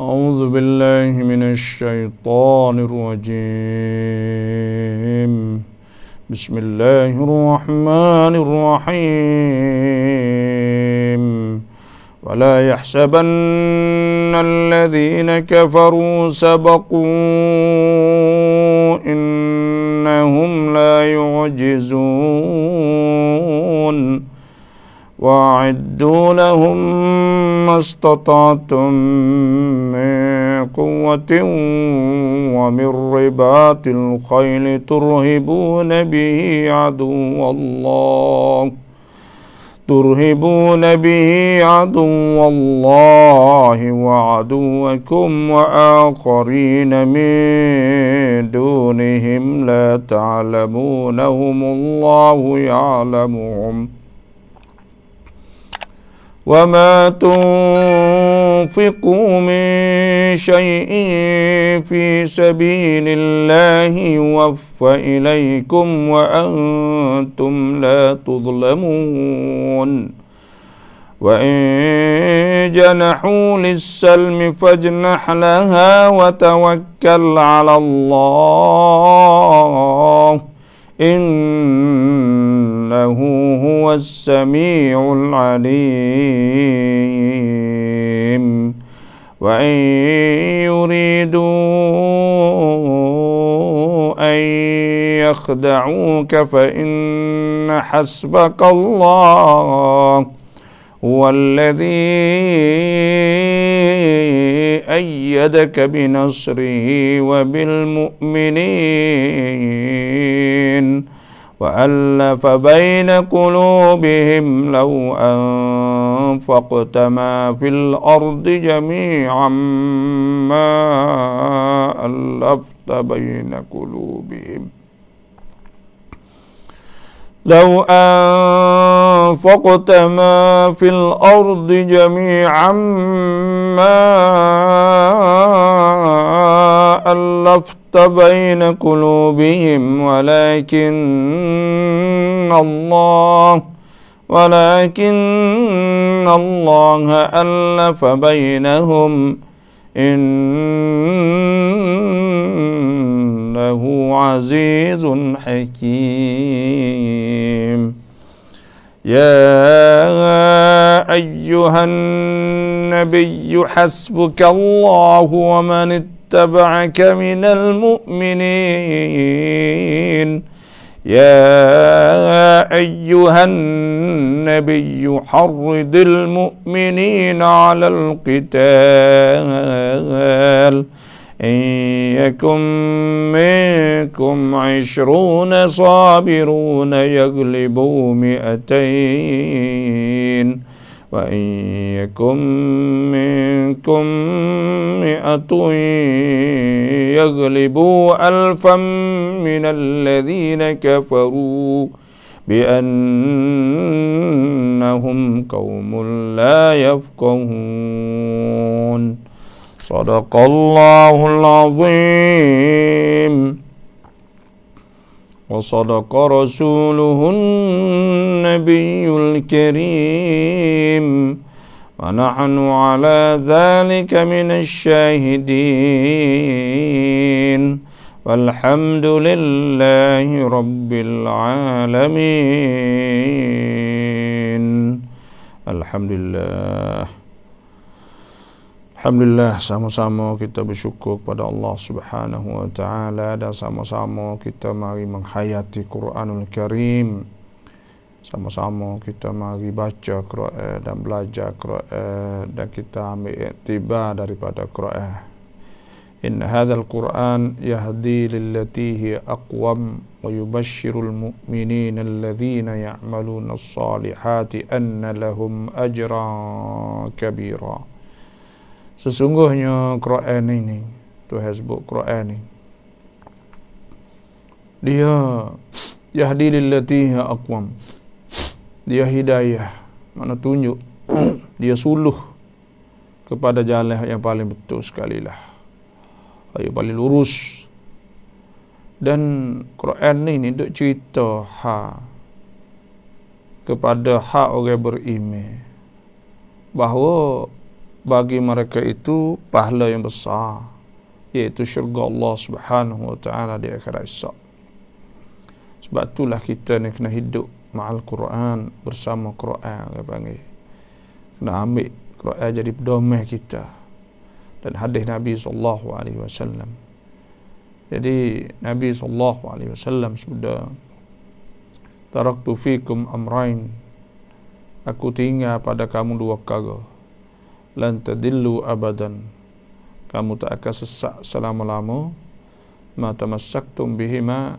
أعوذ بالله من الشيطان الرجيم بسم الله الرحمن الرحيم ولا يحسبن الذين كفروا سبقوا إنهم لا يعجزون وأعدوا لهم ما استطعتم من قوة ومن رباط الخيل ترهبون به عدو الله ترهبون به عدو الله وعدوكم وآخرين من دونهم لا تعلمونهم الله يعلمهم ۖ وما تنفقوا من شيء في سبيل الله يوفى إليكم وأنتم لا تظلمون وإن جنحوا للسلم فاجنح لها وتوكل على الله إن إنه هو السميع العليم وإن يريدوا أن يخدعوك فإن حسبك الله هو الذي أيدك بنصره وبالمؤمنين وألف بين قلوبهم لو أنفقت ما في الأرض جميعا ما ألفت بين قلوبهم لو أنفقت ما في الأرض جميعا ما ألفت بين قلوبهم ولكن الله ولكن الله ألف بينهم إنه عزيز حكيم يا أيها النبي حسبك الله ومن اتبعك اتبعك من المؤمنين يا ايها النبي حرض المؤمنين على القتال ان يكن منكم عشرون صابرون يغلبوا مئتين وإن يكن منكم مئة يغلبوا ألفا من الذين كفروا بأنهم قوم لا يفقهون صدق الله العظيم وصدق رسوله النبي الكريم ونحن على ذلك من الشاهدين والحمد لله رب العالمين الحمد لله Alhamdulillah sama-sama kita bersyukur kepada Allah Subhanahu wa taala dan sama-sama kita mari menghayati Quranul Karim. Sama-sama kita mari baca Quran dan belajar Quran dan kita ambil iktibar daripada Quran. Inna hadzal Quran yahdi lillati hi aqwam wa yubashshirul mu'minina alladhina ya'maluna as-salihati anna lahum ajran kabira sesungguhnya Quran ini tu hasbuk Quran ini dia yahdi lillati aqwam dia hidayah mana tunjuk dia suluh kepada jalan yang paling betul sekali lah ayuh paling lurus dan Quran ni ni duk cerita ha kepada hak orang beriman bahawa bagi mereka itu pahala yang besar iaitu syurga Allah Subhanahu wa taala di akhirat esok sebab itulah kita ni kena hidup ma'al Quran bersama Quran kita panggil kena ambil Quran jadi pedoman kita dan hadis Nabi sallallahu alaihi wasallam jadi Nabi sallallahu alaihi wasallam sudah taraktu fikum amrain aku tinggal pada kamu dua perkara lan tadillu abadan kamu tak akan sesak selama-lama Mata tamassaktum bihima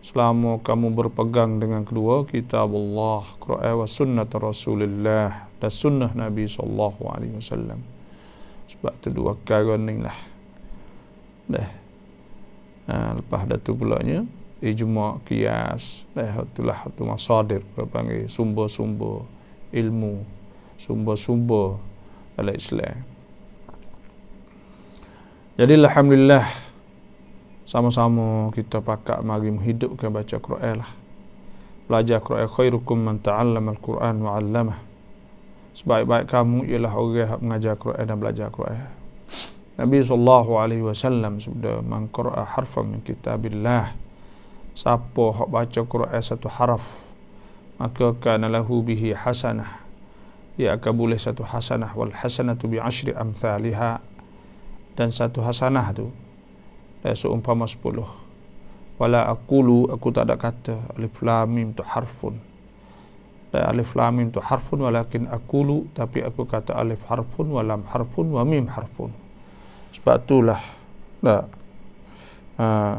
selama kamu berpegang dengan kedua kitab Allah Quran wa sunnah Rasulullah dan sunnah Nabi saw. sebab tu dua perkara lah dah ha, lepas dah tu pulanya ijma' qiyas dah itulah tu masadir panggil sumber-sumber ilmu sumber-sumber dalam Islam. Jadi alhamdulillah sama-sama kita pakak mari menghidupkan baca Quran lah. Belajar Quran khairukum man ta'allama al-Quran wa 'allamah. Sebaik-baik kamu ialah orang yang mengajar Quran dan belajar Quran. Nabi sallallahu alaihi wasallam sudah man qara'a harfan min kitabillah siapa hok baca Quran satu harf maka kana lahu bihi hasanah Ya, akan boleh satu hasanah wal hasanah tu bi asyri amthaliha dan satu hasanah tu dari eh, seumpama sepuluh wala akulu aku tak ada kata alif lamim tu harfun dan eh, alif lamim tu harfun walakin akulu tapi aku kata alif harfun walam harfun wamim harfun sebab lah. tak uh, ah.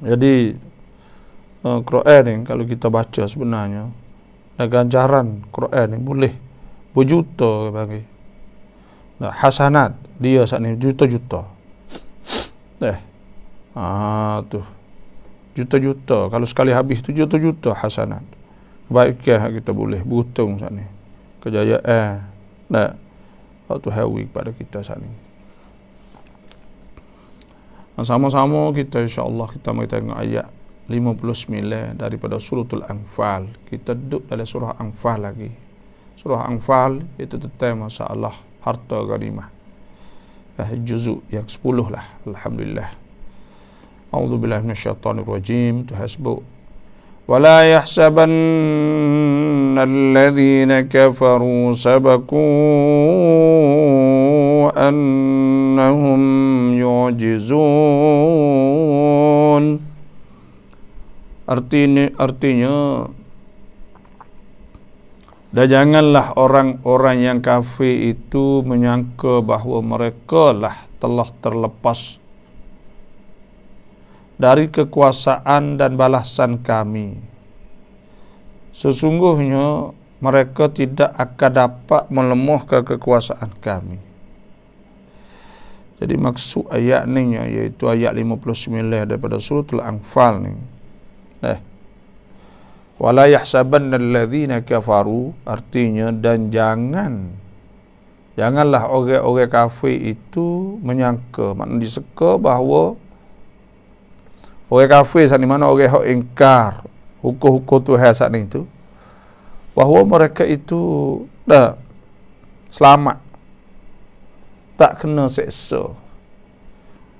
jadi uh, Quran ni kalau kita baca sebenarnya ganjaran Quran ni boleh berjuta bagi. Nah, hasanat dia saat ni juta-juta. Eh. Ah tu. Juta-juta. Kalau sekali habis tu juta-juta hasanat. Kebaikan kita boleh butung saat ni. Kejayaan. Nah. Waktu hewi pada kita saat ni. Sama-sama kita insya-Allah kita mari tengok ayat 59 daripada suratul anfal kita duduk dalam surah anfal lagi surah anfal itu tentang masalah harta ghanimah eh, juzuk yang 10 lah alhamdulillah a'udzu billahi minasyaitonir rajim tuhasbu ولا يحسبن الذين كفروا سبقوا أنهم يعجزون Artinya, artinya dan janganlah orang-orang yang kafir itu menyangka bahawa mereka lah telah terlepas dari kekuasaan dan balasan kami. Sesungguhnya mereka tidak akan dapat melemahkan kekuasaan kami. Jadi maksud ayat ini yaitu ayat 59 daripada surah Al-Anfal ini. Nah, eh. Wala yahsaban alladhina kafaru artinya dan jangan janganlah orang-orang kafir itu menyangka makna disangka bahawa orang kafir sana mana orang hak ingkar hukum-hukum Tuhan sana itu bahawa mereka itu dah selamat tak kena seksa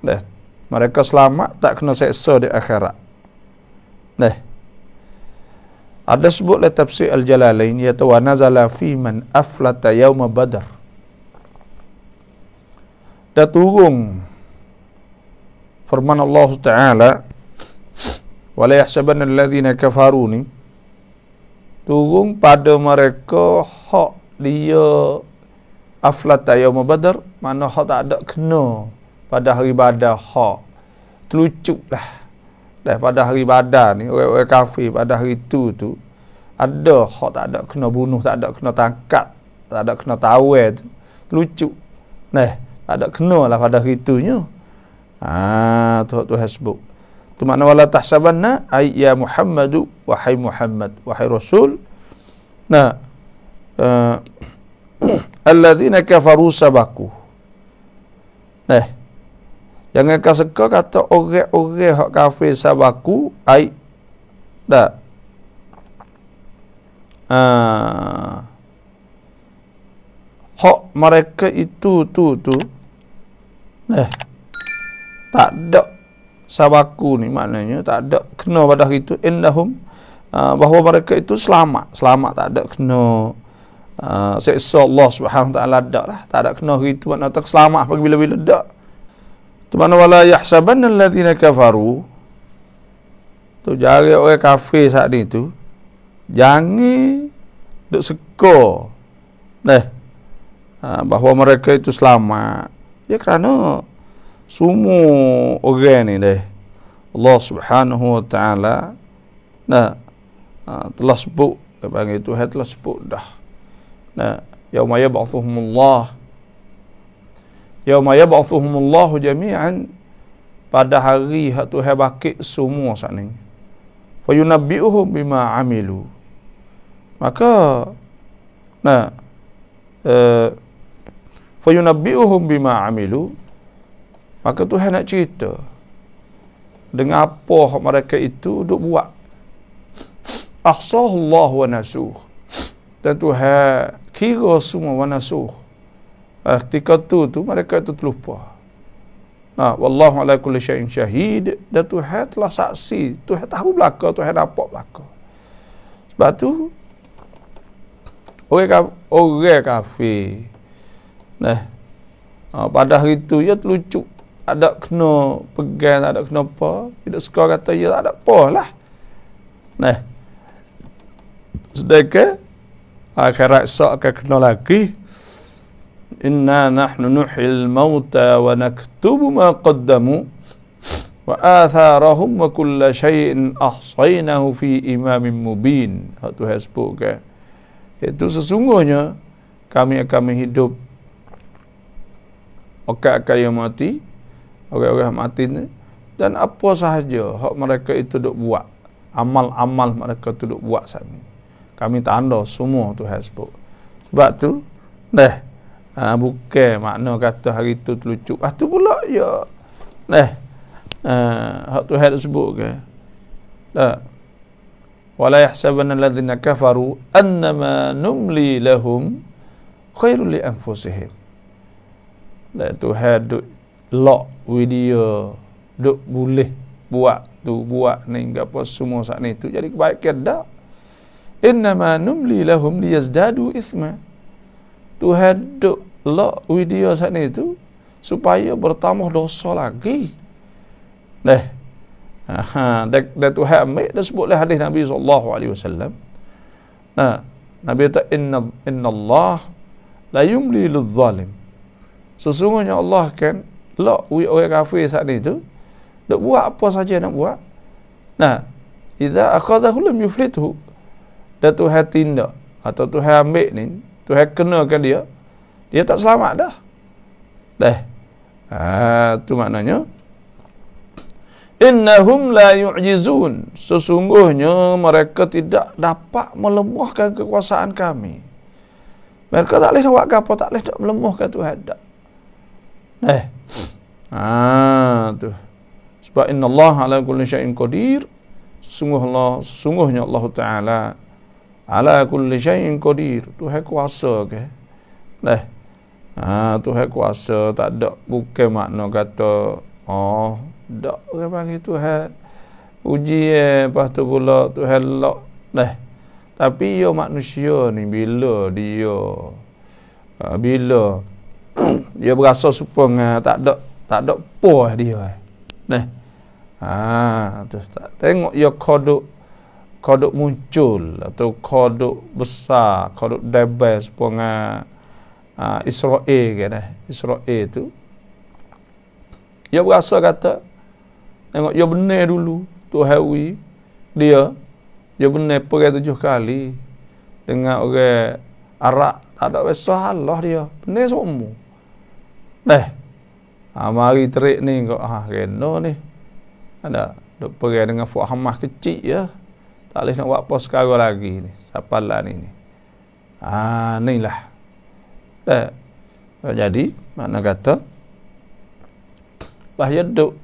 dah mereka selamat tak kena seksa di akhirat Nah. Ada sebut le tafsir al-Jalalain iaitu wa nazala fi man aflata yauma badar. Dah turun firman Allah Taala wa la yahsabanna alladhina kafaruni turun pada mereka hak dia aflata yauma badar mana hak tak ada kena pada hari badar hak terlucuklah Dah pada hari badar ni, orang-orang kafir pada hari itu tu, ada hak tak ada kena bunuh, tak ada kena tangkap, tak ada kena tawar tu. Lucu. Nah, tak ada kena lah pada hari itunya. Haa, tu ha, tu hasbuk. Tu makna wala tahsabanna, ay ya Muhammadu, wahai Muhammad, wahai Rasul. Nah, uh, eh, alladzina kafaru sabaku. Nah, Jangan kau suka kata orang-orang hak kafir sabaku ai dak. Ah. Ha. hak mereka itu tu tu. Eh. Tak ada sabaku ni maknanya tak ada kena pada itu indahum uh, bahawa mereka itu selamat selamat tak ada kena uh, seksa Allah subhanahu wa ta'ala tak lah tak ada kena itu maknanya tak selamat bagi bila-bila tak Tuan wala yahsaban alladhina kafaru. Tu jari orang kafir saat ni tu. Jangan duk seko. Dah. Ha, bahawa mereka itu selamat. Ya kerana sumu orang ni deh. Allah Subhanahu wa taala nah ha, telah sebut bagi itu telah sebut dah. Nah, yauma yab'athuhumullah Yauma yab'athuhumullahu jami'an pada hari hak Tuhan bakit semua sat ni. Fa yunabbi'uhum bima amilu. Maka nah eh uh, yunabbi'uhum bima amilu maka Tuhan nak cerita dengan apa mereka itu duk buat. Ahsahullahu wa nasuh. Dan Tuhan kira semua wa nasuh ketika tu tu mereka tu terlupa nah wallahu ala kulli syai'in syahid dan tuhan telah saksi tuhan tahu belaka tuhan nampak belaka sebab tu orang kafir, orang kafir nah ah, pada hari tu ya terlucuk. ada kena pegang ada kena apa Tidak suka kata ya ada apa lah nah sedekah akhirat esok akan kena lagi Inna إنا نحن نحيي الموتى ونكتب ما قدموا وآثارهم وكل شيء أحصيناه في إمام مبين itu hasbuk itu sesungguhnya kami akan menghidup orang akan yang mati orang-orang mati ni dan apa sahaja hak mereka itu duk buat amal-amal mereka itu duk buat sami kami tanda semua tu hasbuk sebab tu deh Ha, bukan makna kata hari tu telucuk. Ah tu pula ya. Eh. Ah hak tu hal sebut ke? Tak. Wala yahsabanna alladhina kafaru annama numli lahum khairu li anfusihim. Lah tu hal duk lock video duk boleh buat tu buat ni apa semua saat ni tu jadi kebaikan dak. Innama numli lahum liyazdadu ithma. Tuhan duk lok video saat ni supaya bertambah dosa lagi. Dah. Ha, dah dah Tuhan ambil dah sebutlah hadis Nabi sallallahu alaihi wasallam. Nah, ha, Nabi kata inna inna Allah la yumli lidh-dhalim. Sesungguhnya Allah kan lo wi orang kafir saat ni tu nak buat apa saja nak buat. Nah, idza akhadahu lam yuflithu. Dah Tuhan tindak atau Tuhan ambil ni Tuhan kenakan dia, dia tak selamat dah. Dah. Ha, tu maknanya innahum la yu'jizun. Sesungguhnya mereka tidak dapat melemahkan kekuasaan kami. Mereka tak boleh awak apa, tak boleh melemahkan Tuhan dah. Dah. Ha, tu. Sebab inna Allah ala kulli syai'in qadir. Sesungguhnya Allah, sesungguhnya Allah Ta'ala ala kulli syai'in qadir tuhan kuasa ke leh ha tuhan kuasa tak ada bukan makna kata oh dak ke bagi tuhan uji eh lepas tu pula tuhan lok leh tapi yo manusia ni bila dia ha, bila dia berasa serupa dengan eh, tak ada tak ada puas dia eh. Nah. Ha, tu tak tengok yo kodok kodok muncul atau kodok besar, kodok debel sepuang uh, Israel kena. Israel tu. Ia berasa kata, tengok, ia benar dulu, tu hewi, dia, ia benar pergi tujuh kali, dengan orang arak tak ada besok Allah dia, benar semua. Dah, mari terik ni, kok, ha, ah, kena ni, ada, duk pergi dengan Fuhamah kecil, ya, tak boleh nak buat apa sekarang lagi ni. Sapalan ni ni. Ha, ni lah. Tak. Eh, jadi, makna kata, Bah ya duk,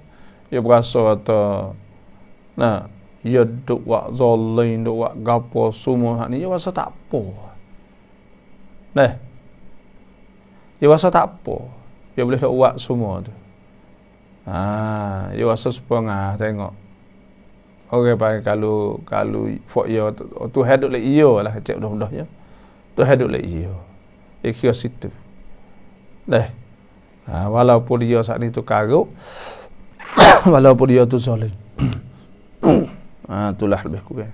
ya berasa kata, Nah, ya duk wak zolin, duk wak gapo semua ni, ya rasa tak apa. Nah, ya rasa tak apa. Ya boleh duk wak semua tu. Ah, ha, ya rasa sepengah tengok orang pakai kalau kalau for year tu, tu hadut le iyo lah cek mudah-mudah ya. Tu hadut le iyo. Ikhya situ. Dah. Ha, walaupun dia saat ni tu karuk walaupun dia tu soleh. ha, itulah lebih kurang.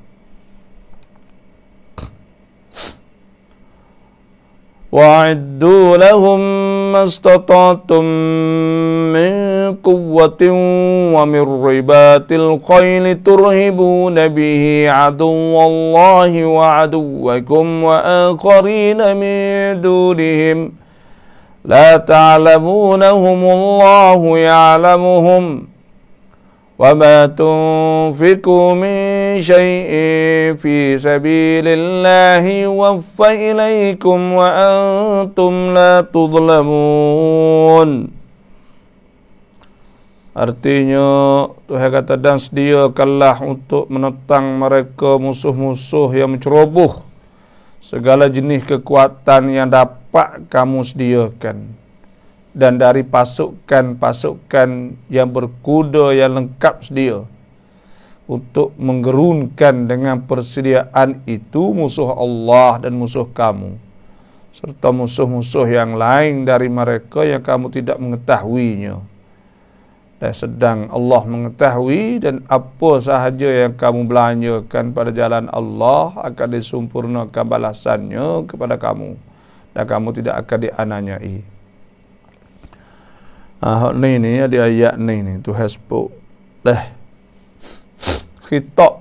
Wa'iddu lahum mastata'tum min قوة ومن رباط الخيل ترهبون به عدو الله وعدوكم وآخرين من دونهم لا تعلمونهم الله يعلمهم وما تنفقوا من شيء في سبيل الله يوفى إليكم وأنتم لا تظلمون Artinya Tuhan kata dan sediakanlah untuk menentang mereka musuh-musuh yang menceroboh segala jenis kekuatan yang dapat kamu sediakan dan dari pasukan-pasukan yang berkuda yang lengkap sedia untuk menggerunkan dengan persediaan itu musuh Allah dan musuh kamu serta musuh-musuh yang lain dari mereka yang kamu tidak mengetahuinya dan sedang Allah mengetahui dan apa sahaja yang kamu belanjakan pada jalan Allah akan disempurnakan balasannya kepada kamu dan kamu tidak akan dianayai. Ah ni ni ada ayat ni ni tu hasbu. Dah. Khitab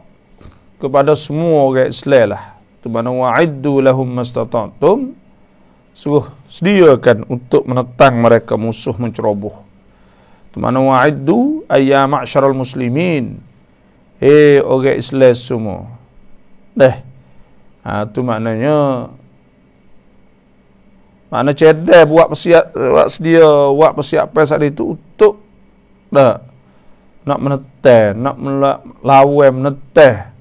kepada semua orang Islam lah. Tu mana wa'iddu lahum mastata'tum. Suruh sediakan untuk menentang mereka musuh menceroboh. Teman wa'iddu ayya ma'syaral muslimin. Eh, hey, orang Islam semua. Dah. Ha, tu maknanya mana cedek buat persiap buat sedia buat persiapan saat itu untuk dah nak menetah nak melawan menetah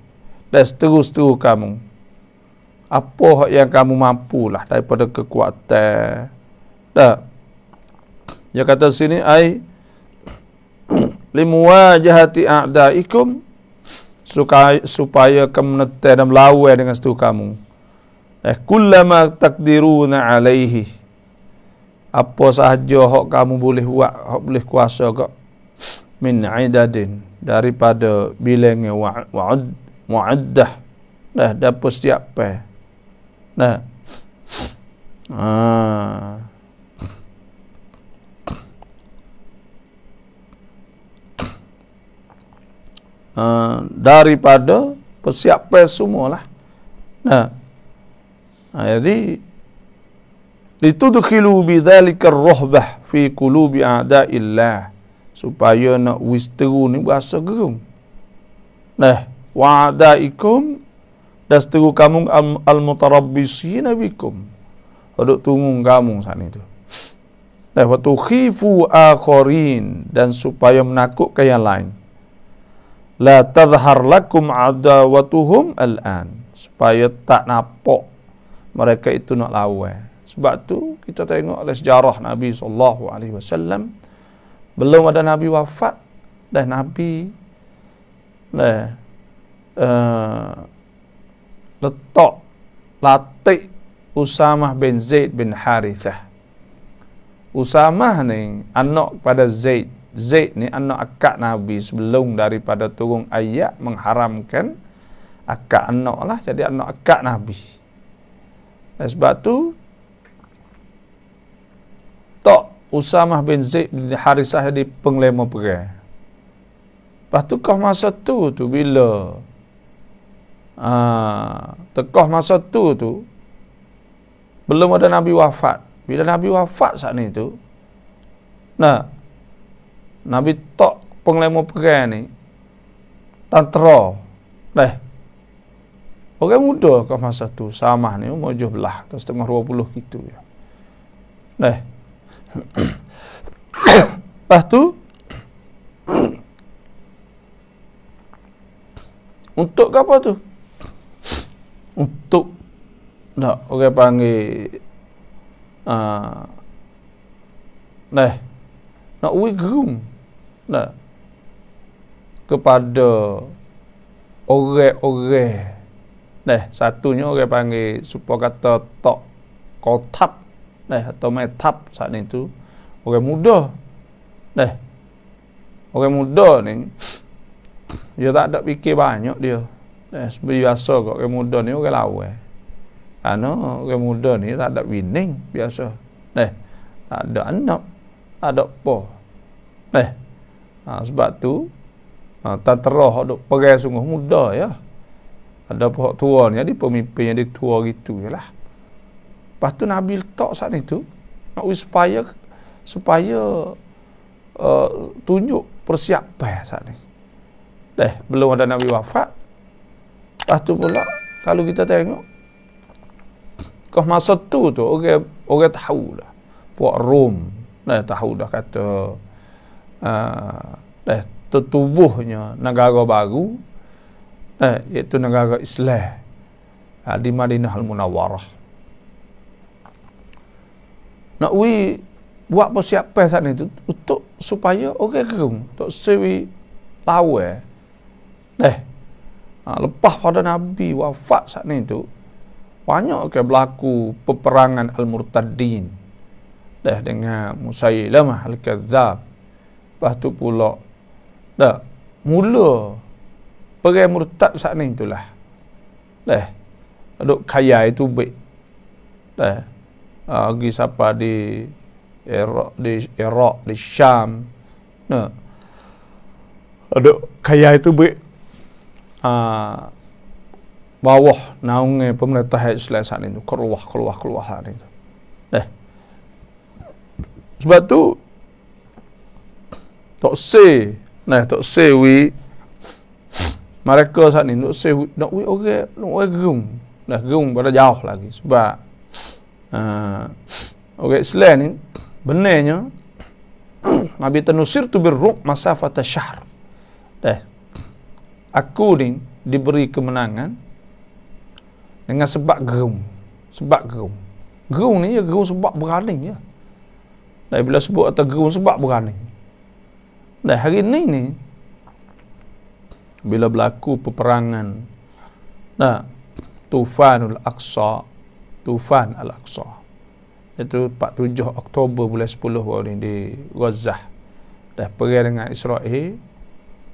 dan seterus-terus kamu apa yang kamu mampu lah daripada kekuatan dah dia kata sini ai jahati a'daikum supaya supaya kamu netai dan melawai dengan setu kamu eh kullama takdiruna alaihi apa sahaja hak kamu boleh buat hak boleh kuasa kok min aidadin daripada bilang wa'ad mu'addah dah eh, dapat setiap pe eh. nah ah Ha, daripada persiapan semualah. Nah. Ha, jadi litudkhilu bidzalika ar kerohbah fi kulubi ada a'da'illah supaya nak wisteru ni bahasa gerung. Nah, wa wa'da'ikum dan seteru kamu al nabi kum. Aduk tunggu kamu sana itu. Nah, waktu tukhifu akharin dan supaya menakutkan yang lain la tazhar lakum adawatuhum al'an supaya tak napok mereka itu nak lawan sebab tu kita tengok oleh sejarah Nabi sallallahu alaihi wasallam belum ada nabi wafat dah nabi dah uh, letak latih Usamah bin Zaid bin Harithah Usamah ni anak pada Zaid Zaid ni anak akak Nabi sebelum daripada turun ayat mengharamkan akak anak lah jadi anak akak Nabi. Dan sebab tu tak Usamah bin Zaid bin Harisah di penglima perang. Lepas tu kau masa tu tu bila ah ha, tekah masa tu tu belum ada Nabi wafat. Bila Nabi wafat saat ni tu nah Nabi tok penglemo perang ni tantra leh orang muda ke masa tu samah ni umur 17 ke setengah 20 gitu ya leh lepas tu untuk apa tu untuk nak orang panggil ah uh, leh nak wig room lah kepada orang-orang Nah, satunya orang panggil supo kata tok kotap nah atau metap saat itu orang muda nah orang muda ni dia tak ada fikir banyak dia nah biasa kok orang muda ni orang lawa ano orang muda ni tak ada winning biasa nah tak ada anak ada apa eh ha, sebab tu ha, tanterah ada perai sungguh muda ya ada pihak tua ni ada pemimpin yang dia tua gitu je ya lah lepas tu Nabi letak saat itu nak supaya supaya uh, tunjuk persiapan saat ni deh belum ada Nabi wafat lepas tu pula kalau kita tengok kau masa tu tu orang okay, orang tahu lah puak Rom dah tahu dah kata dah eh, tertubuhnya negara baru eh, iaitu negara Islam ah, di Madinah Al-Munawarah nak we buat persiapan saat itu untuk supaya orang okay, kerum untuk sewi tahu eh deh ah, lepas pada Nabi wafat saat itu banyak ke okay, berlaku peperangan Al-Murtadin dah dengan Musailamah Al-Kadzab lepas tu pula dah mula perai murtad saat ni itulah dah aduk kaya itu baik dah pergi uh, siapa di Iraq di Iraq di Syam nah aduk kaya itu baik uh, bawah naungnya pemerintah Islam saat ini keluar keluar keluar saat itu sebab tu tak se, nah tak se we mereka saat ni tak se nak we orang nak we gerung. Dah gerung pada jauh lagi sebab uh, orang Islam ni benarnya Nabi Tanusir tu berruk masafat syahr. Teh. Aku ni diberi kemenangan dengan sebab gerung. Sebab gerung. Gerung ni ya gerung sebab berani ya. Dah bila sebut atau gerung sebab berani. Dah hari ini ni, bila berlaku peperangan, nah, Tufanul Aqsa, Tufan Al-Aqsa, itu 47 Oktober bulan 10 hari ini di Gaza dah pergi dengan Israel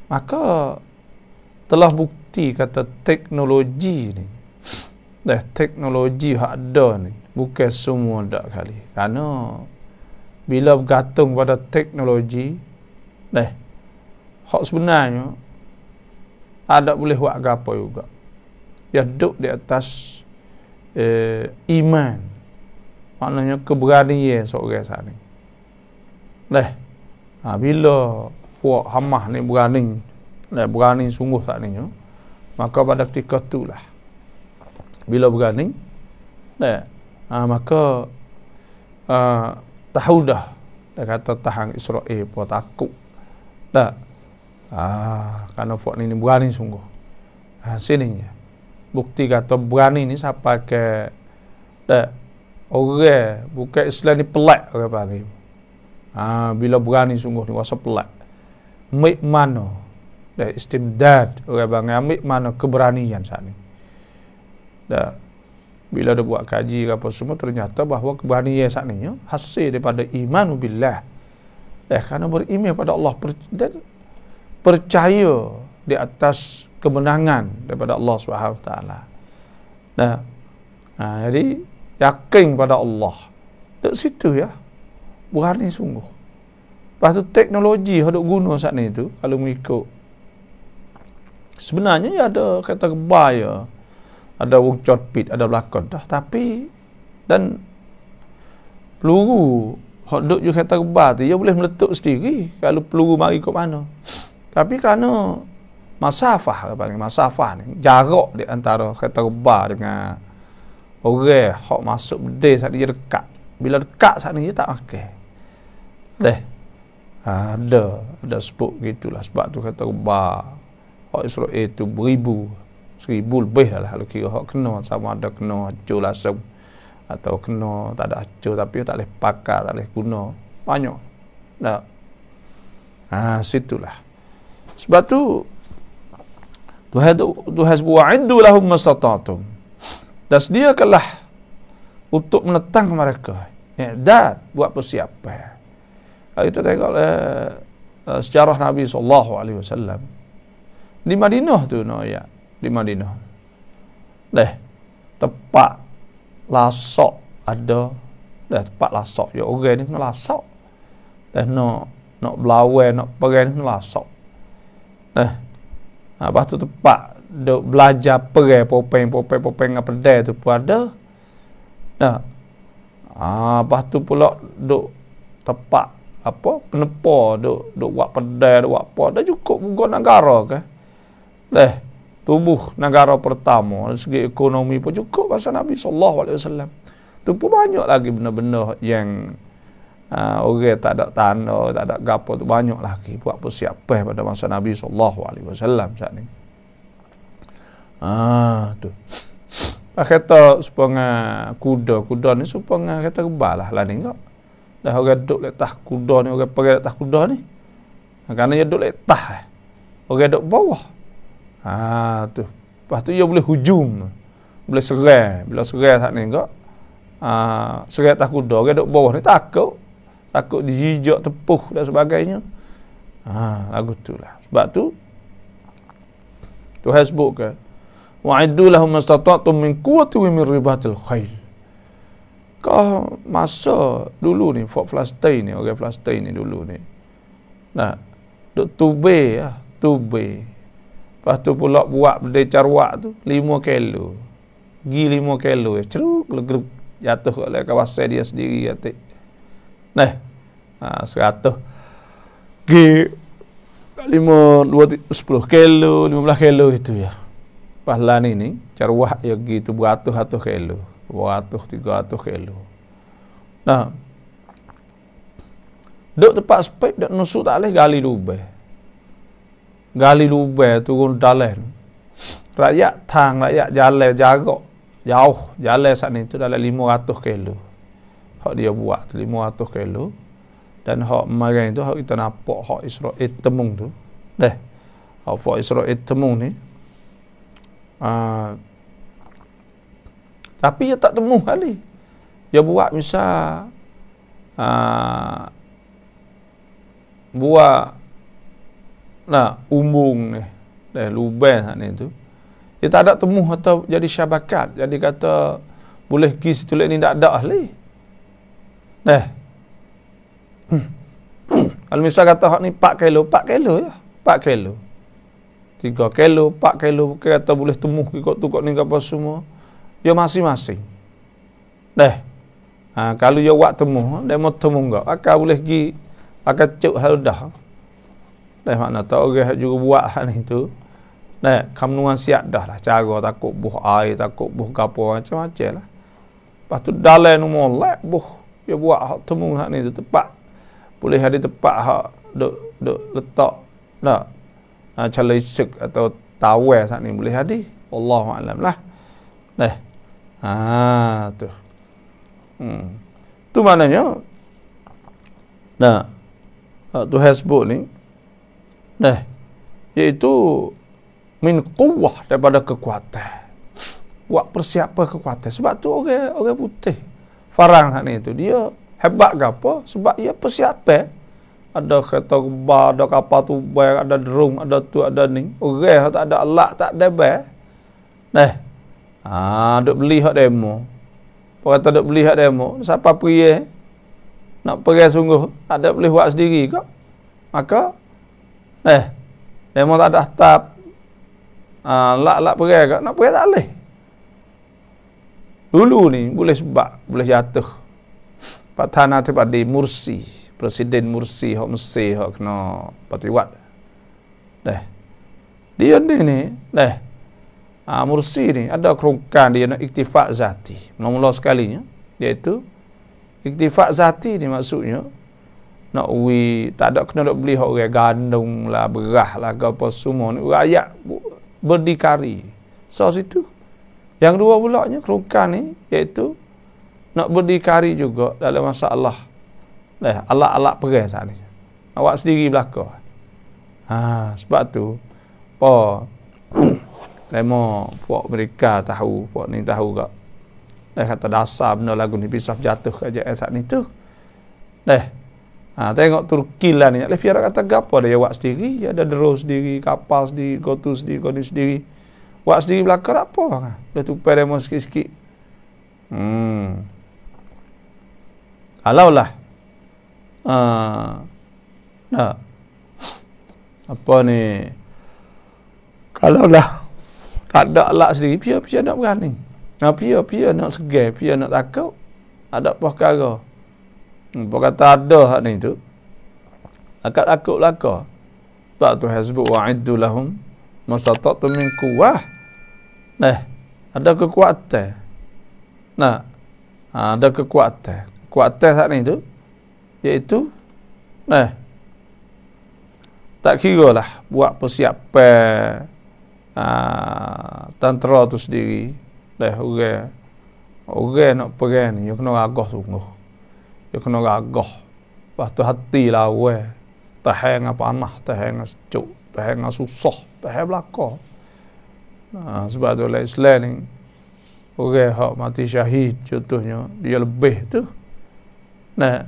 maka telah bukti kata teknologi ni dah teknologi hak ada ni bukan semua dak kali karena bila bergantung pada teknologi dah hak sebenarnya ada boleh buat apa juga dia duduk di atas eh, iman maknanya keberanian seorang sana dah ha, bila puak hamah ni berani leh berani sungguh sana maka pada ketika tu lah bila berani leh, ha, maka uh, tahu dah. Dia kata tahan Israel pun takut. Tak. Ah, karena fuk ni berani sungguh. Sini ah, sininya. Bukti kata berani ni saya pakai, tak orang bukan Islam ni pelak orang panggil. Ah, bila berani sungguh ni wasa pelak. Mik mano dah istimdad orang bang ambil mano keberanian saat ni. Dah bila dia buat kaji ke apa semua ternyata bahawa keberanian saat ini ya, hasil daripada iman billah eh kerana beriman pada Allah dan percaya di atas kemenangan daripada Allah Subhanahu taala. Nah, ha, jadi yakin pada Allah. Di situ ya. Berani sungguh. Lepas teknologi yang guna saat ni tu kalau mengikut sebenarnya ya ada kata kebaya ada wong copit, ada belakon dah tapi dan peluru hok duk je kereta kebal tu dia boleh meletup sendiri kalau peluru mari ke mana tapi kerana masafah panggil masafah ni jarak di antara kereta kebal dengan orang hok masuk bedi sat dia dekat bila dekat sat dia tak makan deh ha, ada ada sebut gitulah sebab tu kereta kebal hok Israel itu beribu seribu lebih lah kalau kira hok kena sama ada kena acu langsung atau kena tak ada acu tapi tak boleh pakar tak boleh guna banyak tak nah, ha, situlah sebab tu Tuhan tu wa'iddu lahum mastata'tum tasdiyakalah untuk menetang mereka i'dad ya, buat persiapan kalau kita tengok uh, sejarah Nabi sallallahu alaihi wasallam di Madinah tu no ya di Madinah. deh, tepat lasok, ada deh, tepat lasok, ya orang ni kena lasok, deh, nak nak belawai nak perang kena lasak. Dah. Ha nah, tu tepat duk belajar perang popeng popeng popeng dengan pedai tu pun ada. nah, apa ha, tu pula duk tepat apa penepo, duk duk buat pedai duk buat apa dah cukup guna negara ke. Dah tubuh negara pertama dari segi ekonomi pun cukup masa Nabi Sallallahu Alaihi Wasallam. tu pun banyak lagi benda-benda yang uh, orang tak ada tanda tak ada gapo tu banyak lagi buat persiapan pada masa Nabi SAW saat ni ah tu Pak lah kata supaya kuda, kuda ni supaya kata kebalah, lah lah ni kak. Dah orang duduk letah kuda ni, orang pergi letah kuda ni. Kerana dia duduk letak. Eh. Orang duduk bawah. Ha tu. Lepas tu ia boleh hujum. Boleh serai. Bila serai tak nengok, kak. Ha, serai tak kuda. Dia duduk bawah ni takut. Takut dijijak tepuh dan sebagainya. Ha, lagu tu lah. Sebab tu. Tuhan sebut ke. Wa'iddu lahum mastata'tum min kuwati wa min ribatil khair. Kau masa dulu ni, Fort Flastain ni, orang okay, Flastain ni dulu ni. Nah, duk tubeh lah, tubeh. Lepas tu pula buat benda carwak tu lima kilo Gi lima kilo ya Ceruk legeruk Jatuh oleh kawasan dia sendiri hati. Nah ha, 100 Gi 5, 2, 10 kilo 15 kilo itu ya Pahlan ini Carwak ya gitu Beratuh atuh kilo Beratuh 300 kilo Nah Duk tempat sepik Duk nusuk tak boleh gali lubang gali lubang tu gun dalen. Rakyat tang, rakyat jalan jaga. Jauh, jalan saat ni tu dalam lima ratus kilo. Hak dia buat tu lima ratus kilo. Dan hak marah tu, hak kita nampak hak Israel temung tu. Deh, hak Israel temung ni. Uh, tapi dia tak temu kali. Dia buat misal, uh, buat Nah, umbung ni dan eh, lubang hak ni tu dia tak ada temu atau jadi syabakat jadi kata boleh ki situ ni tak ada ahli dah eh. Al-Misa kata hak ni 4 kilo, 4 kilo ya. 4 kilo. 3 kilo, 4 kilo kata boleh temu, ke kok tukok ni apa semua. Ya masing-masing. Dah. Eh. Ha, kalau dia ya buat temu, dia mau temu enggak. Akan boleh gi akan cuk hal dah. Dah makna tak orang juga buat hal itu. Nah, kamu nuan siap dah lah. Cara takut buh air, takut buh gapo macam-macam lah. Lepas tu dalai nu molek buh. Dia buat hak temu hak ni tu tepat. Boleh hari tepat hak duk, duk letak. Nah, uh, calai sek atau tawai saat ni boleh hadi. Allahu a'lam lah. Nah. Ha tu. Hmm. Tu maknanya. Nah. Uh, tu hasbuk ni Nah, eh, yaitu min kuah daripada kekuatan. Buat persiapan kekuatan. Sebab tu orang orang putih. Farang ni tu dia hebat ke apa? Sebab dia persiapan. Ada kereta kebar, ada kapal tu, ada drum, ada tu, ada ni. Orang tak ada alat, tak ada bear. Nah, eh, ah, ha, duk beli hak demo. Orang tak duk beli hak demo. Siapa pergi? Eh? Nak pergi sungguh, tak ada boleh buat sendiri kok. Maka Eh, demo tak ada atap. Ah, lak lak pergi agak nak pergi tak boleh. Dulu ni boleh sebab, boleh jatuh. Pak Tana tu pak Mursi, Presiden Mursi, Hak Mursi, Hak kena patiwat. Deh. Dia ni ni, deh. Ah, Mursi ni ada kerongkan dia nak iktifak zati. Mula-mula sekalinya, iaitu iktifak zati ni maksudnya, nak wi tak ada kena nak beli hok orang gandung lah berah lah ke apa semua ni rakyat berdikari so situ yang dua pulaknya kerukan ni iaitu nak berdikari juga dalam masalah eh, lah alat-alat perang sana awak sendiri belaka ha sebab tu apa lemo puak mereka tahu puak ni tahu gak dah kata dasar benda lagu ni bisa jatuh kerja esak ni tu dah eh, Ha, tengok Turki lah ni. Lepas dia kata, apa dia buat sendiri? Dia ada drone sendiri, kapal sendiri, gotu sendiri, kondi sendiri. Buat sendiri belakang apa? Ha, dia tupai demo sikit-sikit. Hmm. Kalau lah. Ha. Nah. Apa ni? Kalau lah. Tak ada alat sendiri. Pia-pia nak berani. Nak ha, pia-pia nak segar. Pia nak takut. Ada apa perkara. Hmm, Apa kata ada hak ni tu? Akak-akak laka. Tak tu hasbuk wa'iddu lahum. Masa tak tu min kuah. Eh, ada kekuatan. Nah, ha, ada kekuatan. Kekuatan hak ni tu. Iaitu. Eh. Tak kira lah. Buat persiapan. Ha, tantra tu sendiri. Eh, orang. Orang nak pergi ni. Yang kena agah sungguh ikhun agoh, batu hati lawe, tahenga panah, tahenga cu, tahenga susah, tahenga belako. Nah, sebab tu lah Islam ni, okay, hak mati syahid contohnya, dia lebih tu. Nah,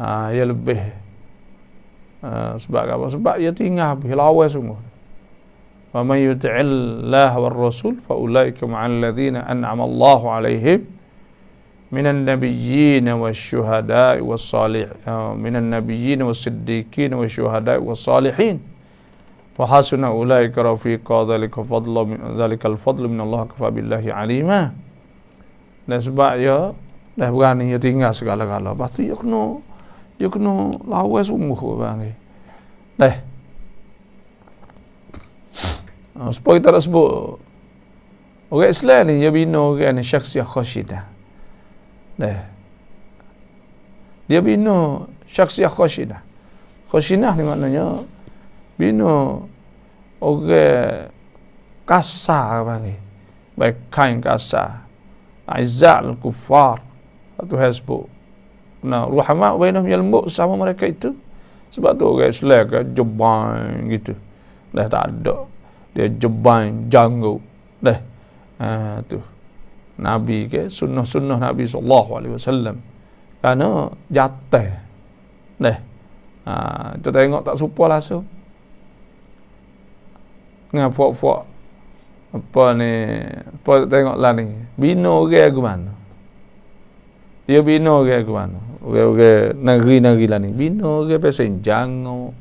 ah, dia lebih. Nah, sebab apa? Sebab dia tinggal, hilawe sungguh. Wa man yuti'illah wa rasul fa ulaika ma'al ladhina an'ama Allahu alaihim من النبيين والشهداء والصالح من النبيين والصديقين والشهداء والصالحين وحسن أولئك رفيقا ذلك فضل ذلك الفضل من Allah kafa billahi alima dan sebab ya dah berani ya tinggal segala-gala lepas tu ya kena dia kena lawa sungguh bang dah sebab kita tak sebut orang Islam ni dia bina orang ni syakhsiah khasyidah Nah. Dia bina syaksiah khosinah. Khosinah ni maknanya bina orang kasar bagi. Baik kain kasar. Aizal kufar. Satu hasbu. Nah, rahmat bainah yalmuk sama mereka itu. Sebab tu orang Islam ke jeban gitu. Dah tak ada. Dia jeban, janggu. Dah. Ah, tu. Nabi ke sunnah-sunnah Nabi sallallahu alaihi wasallam. Karena jatuh. Neh. Ha, kita tengok tak serupa langsung. Dengan puak-puak apa ni apa tengoklah ni bina orang aku mana dia bino orang aku mana orang-orang negeri-negeri lah ni bina orang pesen jangok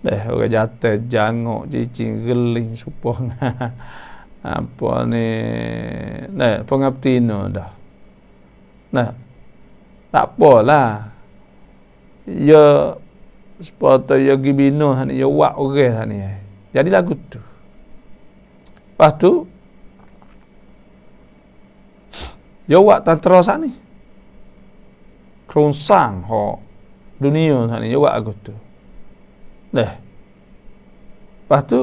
deh orang jatuh jangok cicin geling supong apa ha, ni nah pengabdi no dah nah tak apalah ya sepatu ya gibino ha, ni ya wak orang sana ha, eh. jadi lagu tu lepas tu ya wak tak terasa kronsang ho dunia sana ya wak aku tu dah lepas tu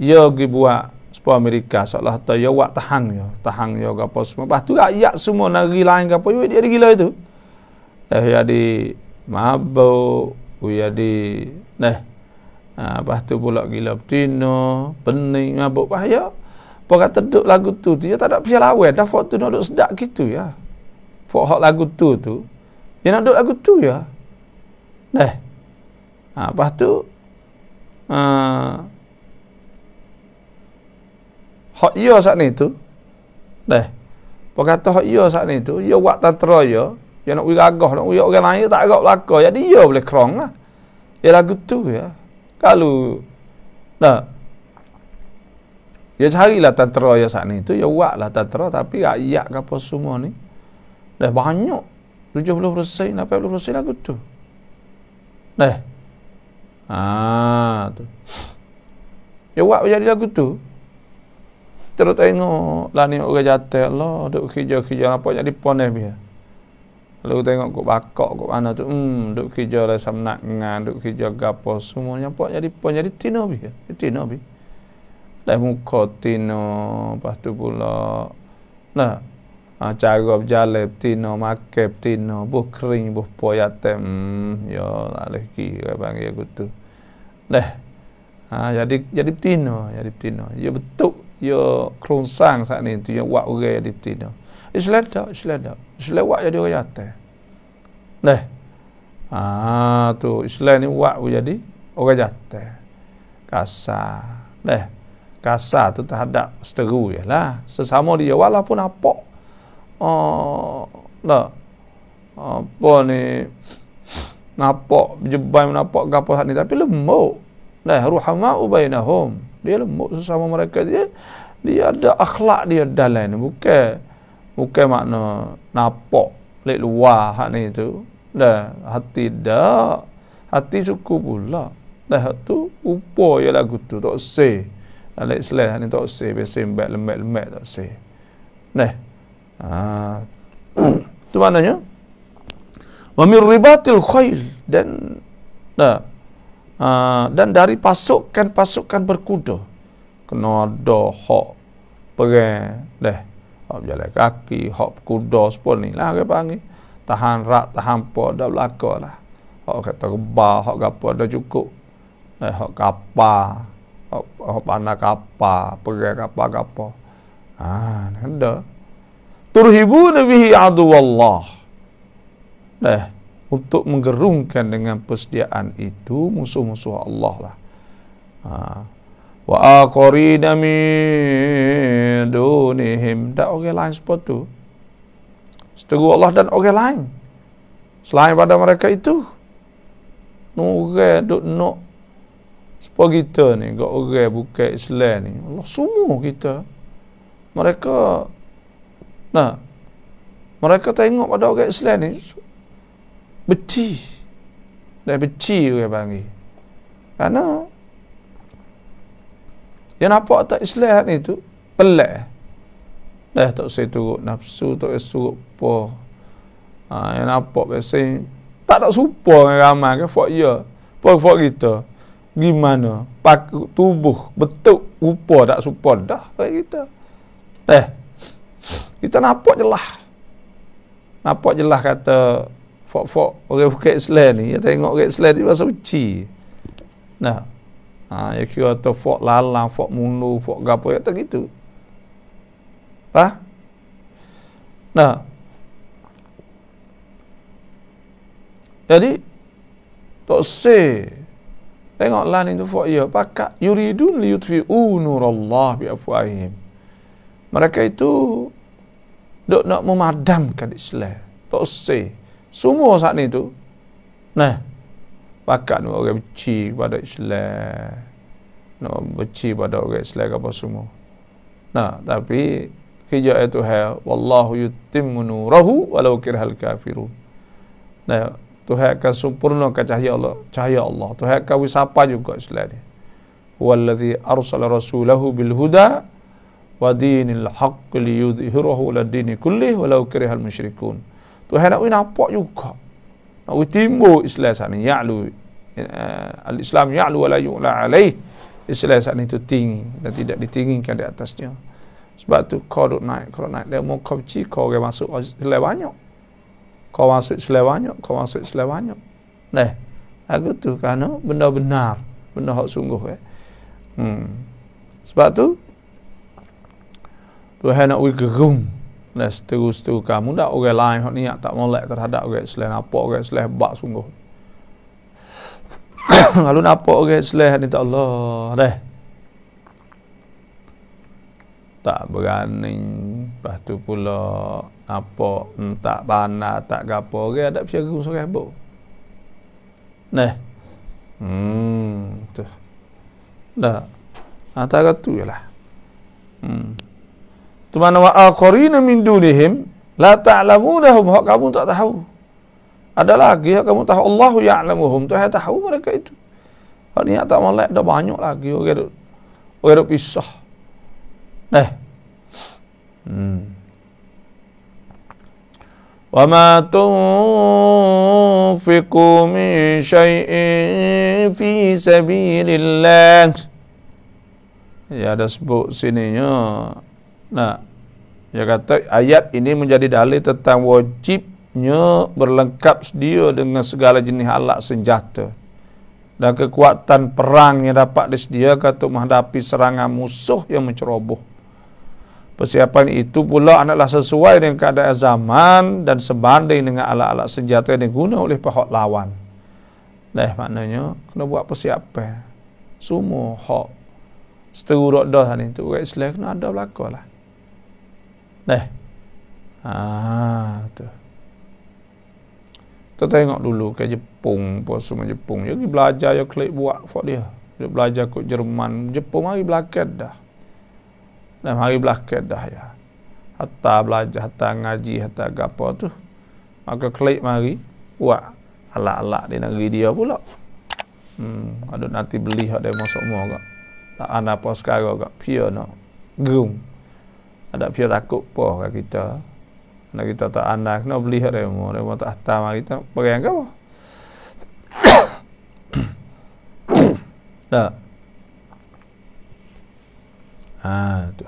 ya gi buat sepuluh Amerika seolah tu ya buat tahang ya tahang ya apa semua lepas tu ya semua negeri lain apa ya dia gila itu eh dia ya di mabuk dia ya di neh ha, lepas tu pula gila betina pening mabuk bahaya apa kata duduk lagu tu tu ya tak ada pihak lawan dah waktu tu duduk sedap gitu ya Fokok lagu tu tu Dia ya nak duduk lagu tu ya Dah ha, Lepas tu ha, hak ia saat ni tu dah berkata hak ia saat ni tu ia buat tantra ia ia nak wiragah nak wiragah orang lain tak agak belaka jadi ia boleh kerong lah ia lagu tu ya kalau nah ia carilah tantra ia saat ni tu ia buat lah tantra tapi rakyat ke apa semua ni dah banyak 70% 80% lagu tu dah Ah, tu. Ya buat jadi lagu tu terus tengok lani ok jatuh Allah duk kerja kerja lah, apa jadi ponis dia lalu tengok kok bakok kok mana tu hmm duk kerja le lah nak ngan duk kerja gapo semuanya apa jadi pon jadi tino dia tino dia. dah muka tino pastu pula nah ha, cara berjalan tino make tino buh kering buh poyat hmm yo alih lah ki panggil aku tu dah ha, jadi jadi tino jadi tino dia ya betul yo kerunsang saat ni tu yang wak orang di tino islam tak islam tak islam wak jadi orang yate leh ah tu islam ni wak jadi orang yate Kasar, leh kasar tu terhadap seteru ya lah sesama dia walaupun apa oh lah apa ni nampak jebai nampak gapo hak ni tapi lembut leh ruhama ubainahum dia lembut sesama mereka dia dia ada akhlak dia dalam ni bukan bukan makna napok lek luar hak ni tu dah hati dah hati suku pula dah tu upo ya lagu tu tak se alek selah ni tak se be sembak lemak-lemak tak se nah ha tu maknanya wa min ribatil khail dan dah Uh, dan dari pasukan-pasukan berkuda kena ada hak perang deh hak jalan kaki hak kuda sepul ni lah ke panggil tahan rak tahan po dah belaka lah hak kata rebah hak gapo dah cukup deh hak kapal hak hak panah kapal perang kapal gapo ah ada turhibu nabihi adu Allah deh untuk menggerungkan dengan persediaan itu musuh-musuh Allah lah. Ha. Wa aqrina min dunihim. Tak orang lain seperti tu. Seteru Allah dan orang lain. Selain pada mereka itu. Nu orang duk nak sepa kita ni, gak orang bukan Islam ni. Allah semua kita. Mereka nah mereka tengok pada orang Islam ni Beci. Dah beci ke panggil. Karena yang nampak tak islahat ni tu pelak. Dah tak usah turut nafsu, tak usah po. Ha, yang nampak biasa tak tak supa dengan ramai ke fok ya. Fok fok kita. Gimana? Pak tubuh betul rupa tak supa dah kayak kita. Eh. Kita nampak jelah, Nampak jelah kata fok-fok orang bukan Islam ni dia tengok orang Islam dia rasa uci nah ha dia kira tu fok lalang fok mulu fok gapo ya tak gitu ha nah jadi tak se tengok lan itu fok ya pakak yuridun li yutfi'u nurallah bi afwahihim mereka itu dok nak memadamkan Islam tak usah semua saat ni tu Nah Pakat ni orang benci kepada Islam Nak benci pada orang Islam apa semua Nah tapi Hijau itu hai Wallahu yutimmu nurahu walau kirhal kafiru. Nah Tuhan akan sempurnakan cahaya Allah Cahaya Allah Tuhan akan wisapa juga Islam ni Walladhi arsala rasulahu bilhuda Wa dinil haqq liyudhihirahu ladini kullih walau kirhal musyrikun Tuhan nak uin apa juga. Nak uin timbul Islam sana. Ya'lu. Uh, Al-Islam ya'lu wa la yu'la alaih. Islam sana itu tinggi. Dan tidak ditinggikan di atasnya. Sebab tu kau duduk naik. Kau naik. Dia mau kau cik. Kau orang masuk Islam banyak. Kau masuk Islam banyak. Kau masuk Islam banyak. Nah. Aku tu kerana benda benar. Benda hak sungguh. Eh. Hmm. Sebab tu. Tuhan nak uin gerung. gerung dan seterus-terus kamu dah orang lain hak niat tak molek terhadap orang Islam apa orang Islam bab sungguh lalu nampak orang Islam ni tak Allah deh tak berani lepas tu pula apa tak panah, tak gapo orang okay, ada pesan gung sorang bo neh hmm tu dah antara tu jelah hmm Tumana wa akharina min dunihim la ta'lamunahum. Hak kamu tak tahu. Ada lagi hak kamu tahu Allah ya'lamuhum. Tuhan tahu mereka itu. Hak niat tak malak dah banyak lagi orang okay, Orang duk pisah. Eh. Hmm. Wa ma tunfiqu min syai'in fi sabilillah. Ya ada sebut sininya. Nah, dia kata ayat ini menjadi dalil tentang wajibnya berlengkap sedia dengan segala jenis alat senjata dan kekuatan perang yang dapat disediakan untuk menghadapi serangan musuh yang menceroboh. Persiapan itu pula adalah sesuai dengan keadaan zaman dan sebanding dengan alat-alat senjata yang digunakan oleh pihak lawan. Dah maknanya kena buat persiapan. Semua hak seteruk dah lah ni tu orang Islam kena ada belakalah. Ni. Eh. Ah, tu. tu tengok dulu ke Jepung, apa semua Jepung. Dia belajar, dia klik buat for dia. Dia belajar ke Jerman. Jepung hari belakang dah. Dan hari belakang dah ya. Hatta belajar, hatta ngaji, hatta apa tu. Maka klik mari, buat. ala ala di negeri dia pula. Hmm, aduk nanti beli hak dia masuk rumah Tak ada apa sekarang kak. Pia nak. Gerung ada pihak takut apa ke kita nak kita tak anak nak beli hari mu hari mu tak hatam kita pakai yang kamu tak ha tu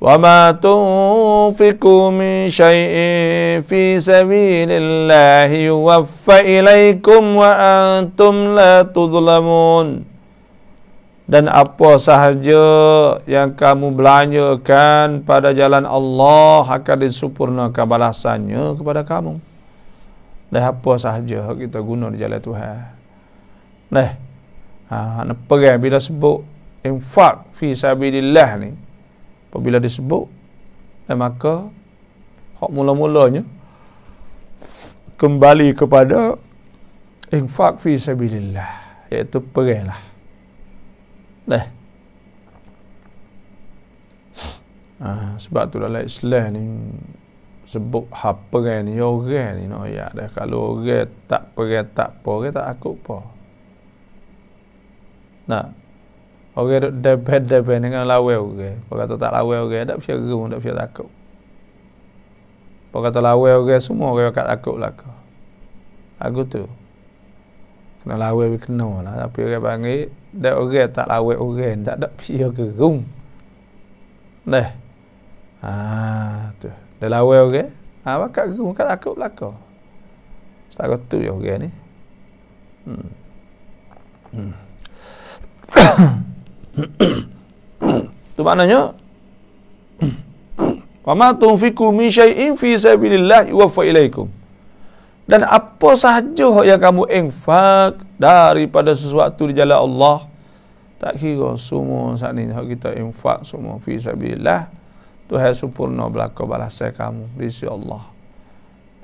wa ma tunfiqu min shay'in fi sabilillahi wa fa ilaikum wa antum la tudlamun dan apa sahaja yang kamu belanjakan pada jalan Allah akan disempurnakan balasannya kepada kamu. Dah apa sahaja kita guna di jalan Tuhan. Nah, ha, perai bila sebut infak fi sabilillah ni, apabila disebut, dan maka hak mula-mulanya kembali kepada infak fi sabilillah, iaitu perailah. Dah. Ha, sebab tu dalam Islam ni sebut apa kan ni orang ni nak no, ya dah kalau orang tak pergi tak apa orang tak aku apa nah orang duk debat debat dengan lawe orang apa kata tak lawe orang tak bisa geru tak bisa takut apa kata lawe orang semua orang kat aku lah aku tu kena we kena lah tapi orang panggil de oge ta la we oge nda da pi oge gung ne à tu de la we oge ah wa cả gung ka aku la ko sta ko tu oge ni hmm hmm nhớ maknanya wa ma tunfiqu min syai'in fi sabilillah yuwaffa Dan apa sahaja yang kamu infak daripada sesuatu di jalan Allah tak kira semua saat ni kita infak semua fi sabilillah Tuhan sempurna belaka balasan kamu di sisi Allah.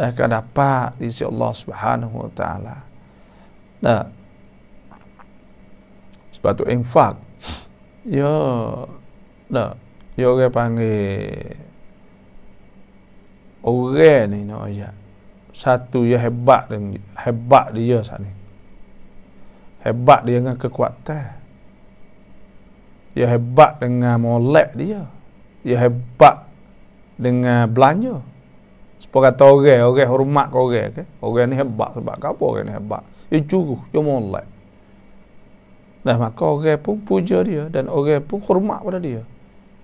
Dah akan dapat di sisi Allah Subhanahu wa taala. Nah. Sebab tu infak. Ya. Nah. Yo orang panggil orang ini nak no, ya satu yang hebat dan hebat dia saat ni hebat dia dengan kekuatan dia hebat dengan molek dia dia hebat dengan belanja sebab kata orang orang hormat orang okay? orang ni hebat sebab apa orang ni hebat dia cukup dia molek dan maka orang pun puja dia dan orang pun hormat pada dia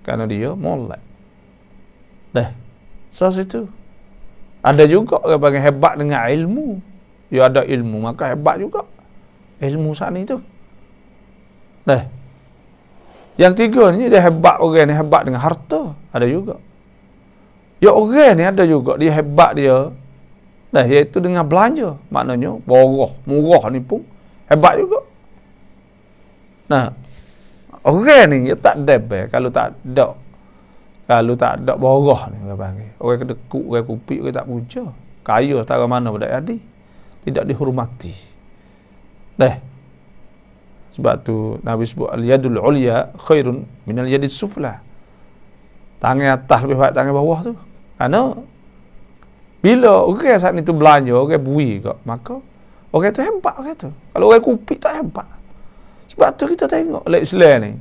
kerana dia molek dah so situ so. Ada juga orang panggil hebat dengan ilmu. Dia ya, ada ilmu, maka hebat juga. Ilmu saat ni tu. Dah. Yang tiga ni, dia hebat orang ni, hebat dengan harta. Ada juga. Ya orang ni ada juga, dia hebat dia. Dah, iaitu dengan belanja. Maknanya, boroh, murah ni pun hebat juga. Nah, orang ni, dia tak debel kalau tak ada kalau tak ada borah ni orang panggil. Orang kedekuk, orang kupik, orang tak puja. Kaya tak ada mana budak adik. Tidak dihormati. Dah. Sebab tu Nabi sebut al-yadul ulya khairun min al-yadis sufla. Tangan atas lebih baik tangan bawah tu. Ano? Bila orang okay, saat ni tu belanja, orang okay, bui kok, maka orang okay, tu hebat orang okay, tu. Kalau orang okay, kupik tak hebat. Sebab tu kita tengok Lex Lane ni.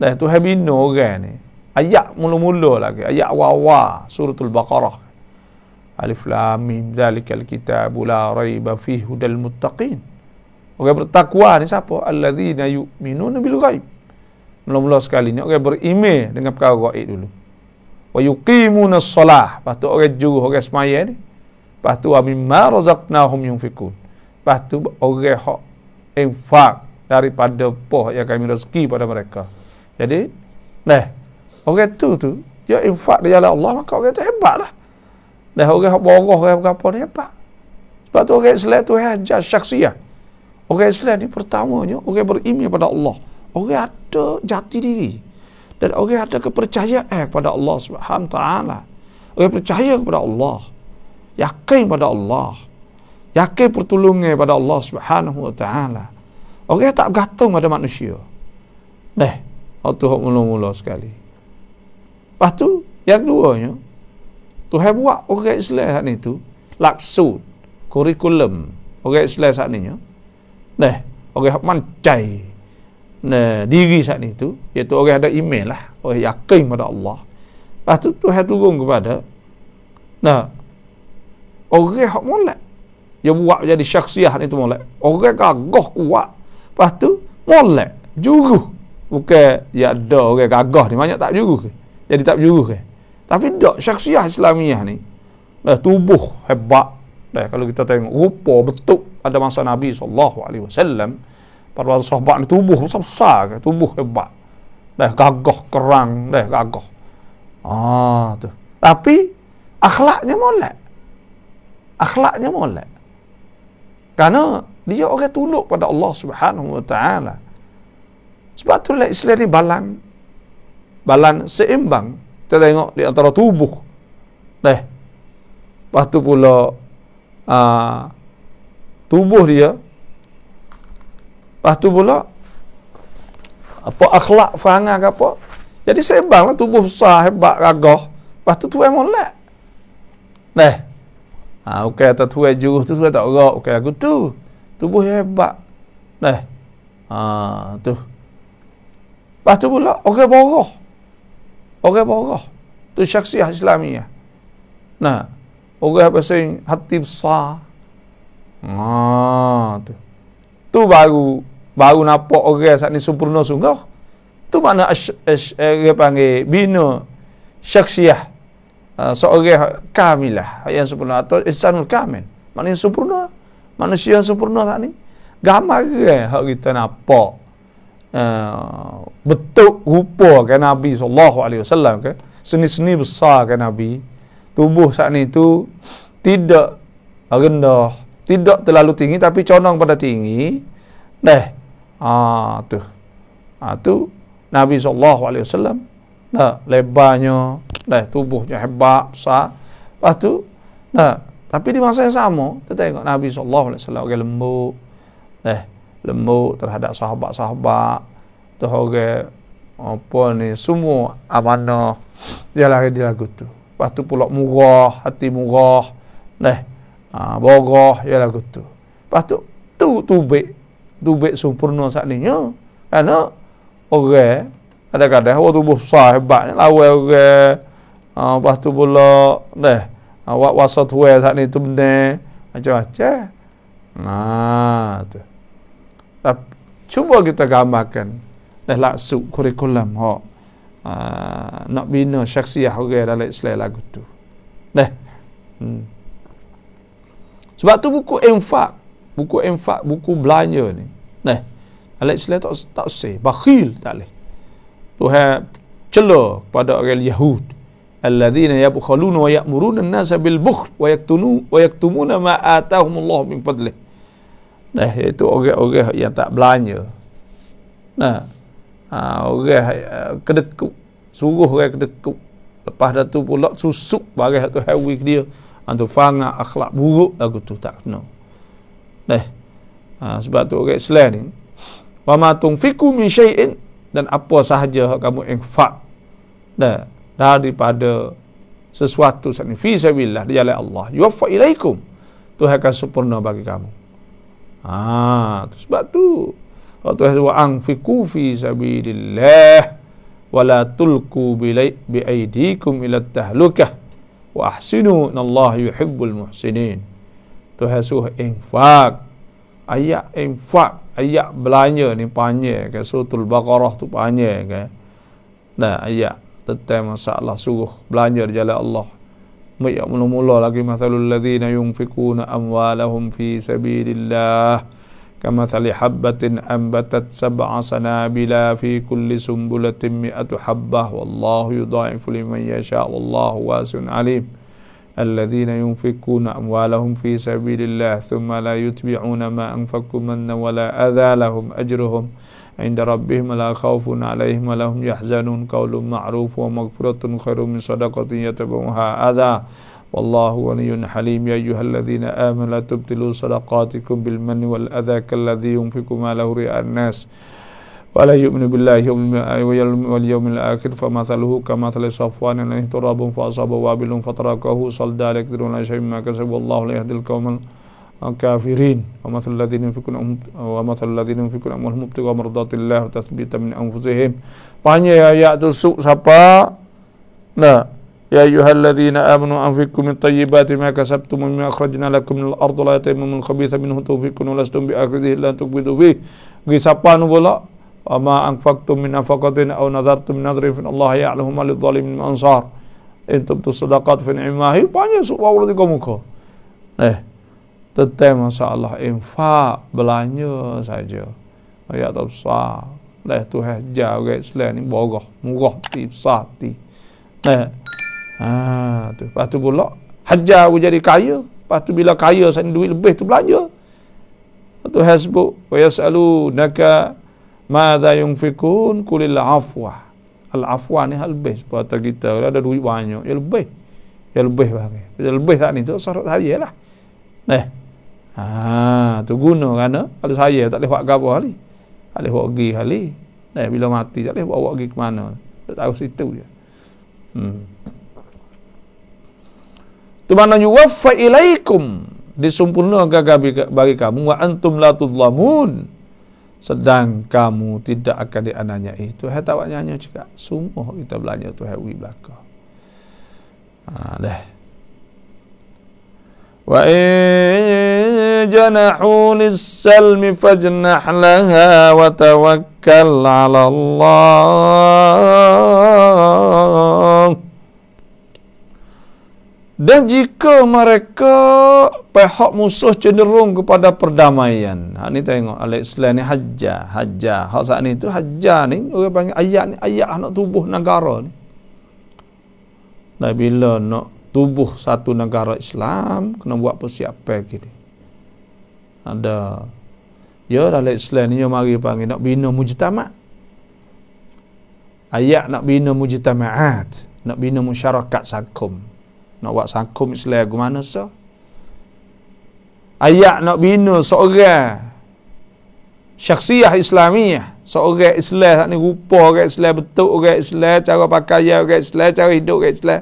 Dah tu habino orang okay, ni ayat mula-mula lagi ayat awal-awal suratul baqarah alif lam mim zalikal kitabu la raiba fi hudal muttaqin orang bertakwa ni siapa alladzina yu'minuna bil ghaib mula-mula sekali ni orang beriman dengan perkara ghaib dulu wa yuqimuna solah lepas tu orang juruh orang semaya ni lepas tu amimma razaqnahum yunfikun lepas tu orang hak infak daripada poh yang kami rezeki pada mereka jadi leh nah, Orang tu tu dia ya, infak dia jalan Allah maka orang tu hebat lah. Dah orang hak boroh orang apa ni hebat. Sebab tu orang Islam tu hajar syaksiah. Orang Islam ni pertamanya orang beriman pada Allah. Orang ada jati diri. Dan orang ada kepercayaan kepada Allah Subhanahu taala. Orang percaya kepada Allah. Yakin pada Allah. Yakin pertolongan pada Allah Subhanahu wa taala. Orang tak bergantung pada manusia. Deh, waktu hok mula-mula sekali. Lepas tu, yang keduanya, Tuhan buat orang Islam saat ni tu, laksud, kurikulum, orang Islam saat ni tu, ya. dah, orang yang mancai, neh diri saat ni tu, iaitu orang ada iman lah, orang yakin kepada Allah. Lepas tu, tu Tuhan turun kepada, nah, orang yang mulai, dia buat jadi syaksiah ni tu mulai, orang gagah kuat, lepas tu, mulai, juru, bukan, dia ya ada orang gagah ni, banyak tak juru ke jadi tak berjuruh ke. Eh. Tapi tak, syaksiyah islamiyah ni, dah tubuh hebat, dah, eh, kalau kita tengok rupa betul ada masa Nabi SAW, pada masa sahabat ni tubuh besar-besar ke, tubuh hebat. Dah gagah kerang, dah gagah. Ah tu. Tapi akhlaknya molek. Akhlaknya molek. Karena dia orang tunduk pada Allah Subhanahu Wa Taala. Sebab tu lah Islam ni balang Balan seimbang kita tengok di antara tubuh deh lepas tu pula aa, ah, tubuh dia lepas tu pula apa akhlak fangah ke apa jadi seimbang lah tubuh besar hebat ragah lepas tu tuan molek deh ha, ah, ok atau tuan juruh tu tuan tak rok ok aku tu tubuh hebat deh ha, ah, tu lepas pula orang okay, boroh Orang marah. Tu syaksiah Islamiah. Nah, orang pasal hati besar. Ha, tu. Tu baru baru nampak orang saat ni sempurna sungguh. Tu mana as as dia panggil bina syaksiah. Uh, seorang kamilah yang sempurna atau insanul kamil. yang sempurna. Manusia yang sempurna saat ni. Gamar ke hak kita nampak uh, ah, bentuk rupa ke kan Nabi sallallahu alaihi wasallam ke seni-seni besar ke kan Nabi tubuh saat ni tu tidak rendah tidak terlalu tinggi tapi condong pada tinggi deh ah tu ah tu Nabi sallallahu alaihi wasallam nah lebarnya deh tubuhnya hebat besar lepas tu nah tapi di masa yang sama kita tengok Nabi sallallahu alaihi wasallam orang lembut deh lembut terhadap sahabat-sahabat terhorang apa ni semua amanah dia lari di lagu tu lepas tu pula murah hati murah neh ha, borah dia lagu tu lepas tu tu tubik tubik sempurna saat ni ya kan orang ada kadang orang tubuh sahabat, hebat lawan orang ha, lepas tu pula neh awak ha, wasat tu saat ni tu benar macam-macam nah ha, tu cuba kita gambarkan dah laksuk kurikulum ha nak bina syaksiah orang okay, dalam Islam lagu tu dah hmm. sebab tu buku infak buku infak buku belanja ni nah dalam Islam tak tak sah bakhil tak leh Tuhan celah pada orang Yahud alladzina yabkhaluna wa ya'muruna an-nasa bil bukhl wa yaktunu wa yaktumuna ma atahumullahu min fadlihi Nah, eh, itu orang-orang yang tak belanja. Nah. Ha, orang uh, kedekuk. Suruh orang kedekuk. Lepas dah tu pula susuk barang tu hewi dia. Antu ha, fanga akhlak buruk lagu tu tak kena. Nah. Eh, ha, sebab tu orang Islam ni wa ma tunfiqu min syai'in dan apa sahaja kamu infak. Nah, daripada sesuatu sakni fi sabilillah di jalan Allah yuwaffa ilaikum Tuhan akan sempurna bagi kamu. Ah, sebab tu waktu wa anfiqu fi sabilillah wala tulqu bi aydikum ila tahlukah wa ahsinu innallaha yuhibbul muhsinin. Tu hasuh infak. Ayat infak, ayat belanja ni panjang ke kan, suratul baqarah tu panjang ke. Kan. Nah, ayat tentang masalah suruh belanja di jalan Allah. يأمنهم الله لكن مثل الذين ينفقون أموالهم في سبيل الله كمثل حبة أنبتت سبع سنابل في كل سنبلة مئة حبة والله يضاعف لمن يشاء والله واسع عليم الذين ينفقون أموالهم في سبيل الله ثم لا يتبعون ما أنفقوا منا ولا أذى لهم أجرهم عند ربهم لا خوف عليهم ولا هم يحزنون قول معروف ومغفرة خير من صدقة يتبعها أذى والله ولي حليم يا أيها الذين آمنوا لا تبطلوا صدقاتكم بالمن والأذى كالذي ينفق ماله رئاء الناس ولا يؤمن بالله واليوم الآخر فمثله كمثل صفوان عليه تراب فأصاب وابل فتركه صلدا لا يقدرون على شيء ما كسب والله لا يهدي القوم كافرين ومثل الذين ينفقون ومثل الذين ينفقون أموالهم ابتغاء مرضات الله وتثبيتا من أنفسهم banyak يا tusuk siapa لا يا أيها الذين آمنوا أنفقوا من طيبات ما كسبتم ومما أخرجنا لكم من الأرض لا يتيم من خبيث منه تنفقون ولستم بآخذه إلا أن تقبضوا فيه غسبان نقول وما أنفقتم من نفقة أو نذرتم من نذر فإن الله يعلم ما للظالم من أنصار إن تبدوا الصدقات فنعماه banyak surah Allah di kamu kau tetap masya Allah infak belanja saja ayat besar leh tu heh jauh guys leh ni bogoh murah ti besar ti ah eh, ha, tu patu bulok haja aku jadi kaya patu bila kaya saya duit lebih tu belanja tu hasbu wa yasalu naga madza yang fikun al afwa al afwa ni hal best buat kita ada duit banyak ya lebih ya lebih bagai. ya lebih sat ni tu sorot saya lah neh Ha tu guna kerana eh? kalau saya tak boleh buat gapo hari. Tak boleh buat pergi hari. Dah bila mati tak boleh bawa pergi ke mana. Tak tahu situ je. Hmm. Tu mana yuwaffa ilaikum disempurnakan bagi, bagi kamu wa antum la tudlamun sedang kamu tidak akan dianiaya itu hai tawaknya hanya juga semua kita belanja tu hai belaka ha dah وإن جنحوا للسلم فاجنح لها وتوكل على الله Dan jika mereka pihak musuh cenderung kepada perdamaian. Ha ni tengok Alex Islam ni hajjah, hajjah. Hak saat ni tu hajjah ni orang panggil ayat ni ayat anak tubuh negara ni. Dan bila nak no tubuh satu negara Islam kena buat persiapan gitu. Ada ya dalam Islam ni yang mari panggil nak bina mujtama. Ayat nak bina mujtamaat, nak bina masyarakat sakum. Nak buat sakum Islam ke mana sah? So? Ayat nak bina seorang syaksiyah Islamiah, seorang Islam ni rupa orang Islam betul, orang Islam cara pakaian, orang Islam cara hidup, orang Islam.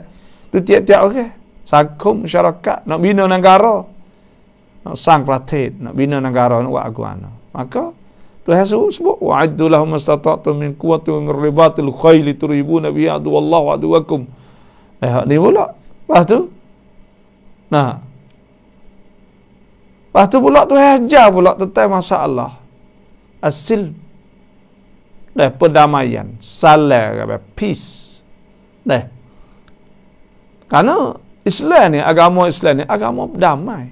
Tu tiap-tiap orang. Okay. Sakum syarakat nak bina negara. Nak sang pelatih, nak bina negara nak buat aku ana. Maka Tuhan sebut sebut wa'idullahu mastata'tum min quwwatin min ribatil khayli turibuna bi adu wallahu aduwakum. Eh ni pula. Lepas tu. Nah. Lepas tu pula tu hajar pula tentang masalah. Asil dah eh, perdamaian, salah peace. Dah. Eh, Karena Islam ni, agama Islam ni, agama damai.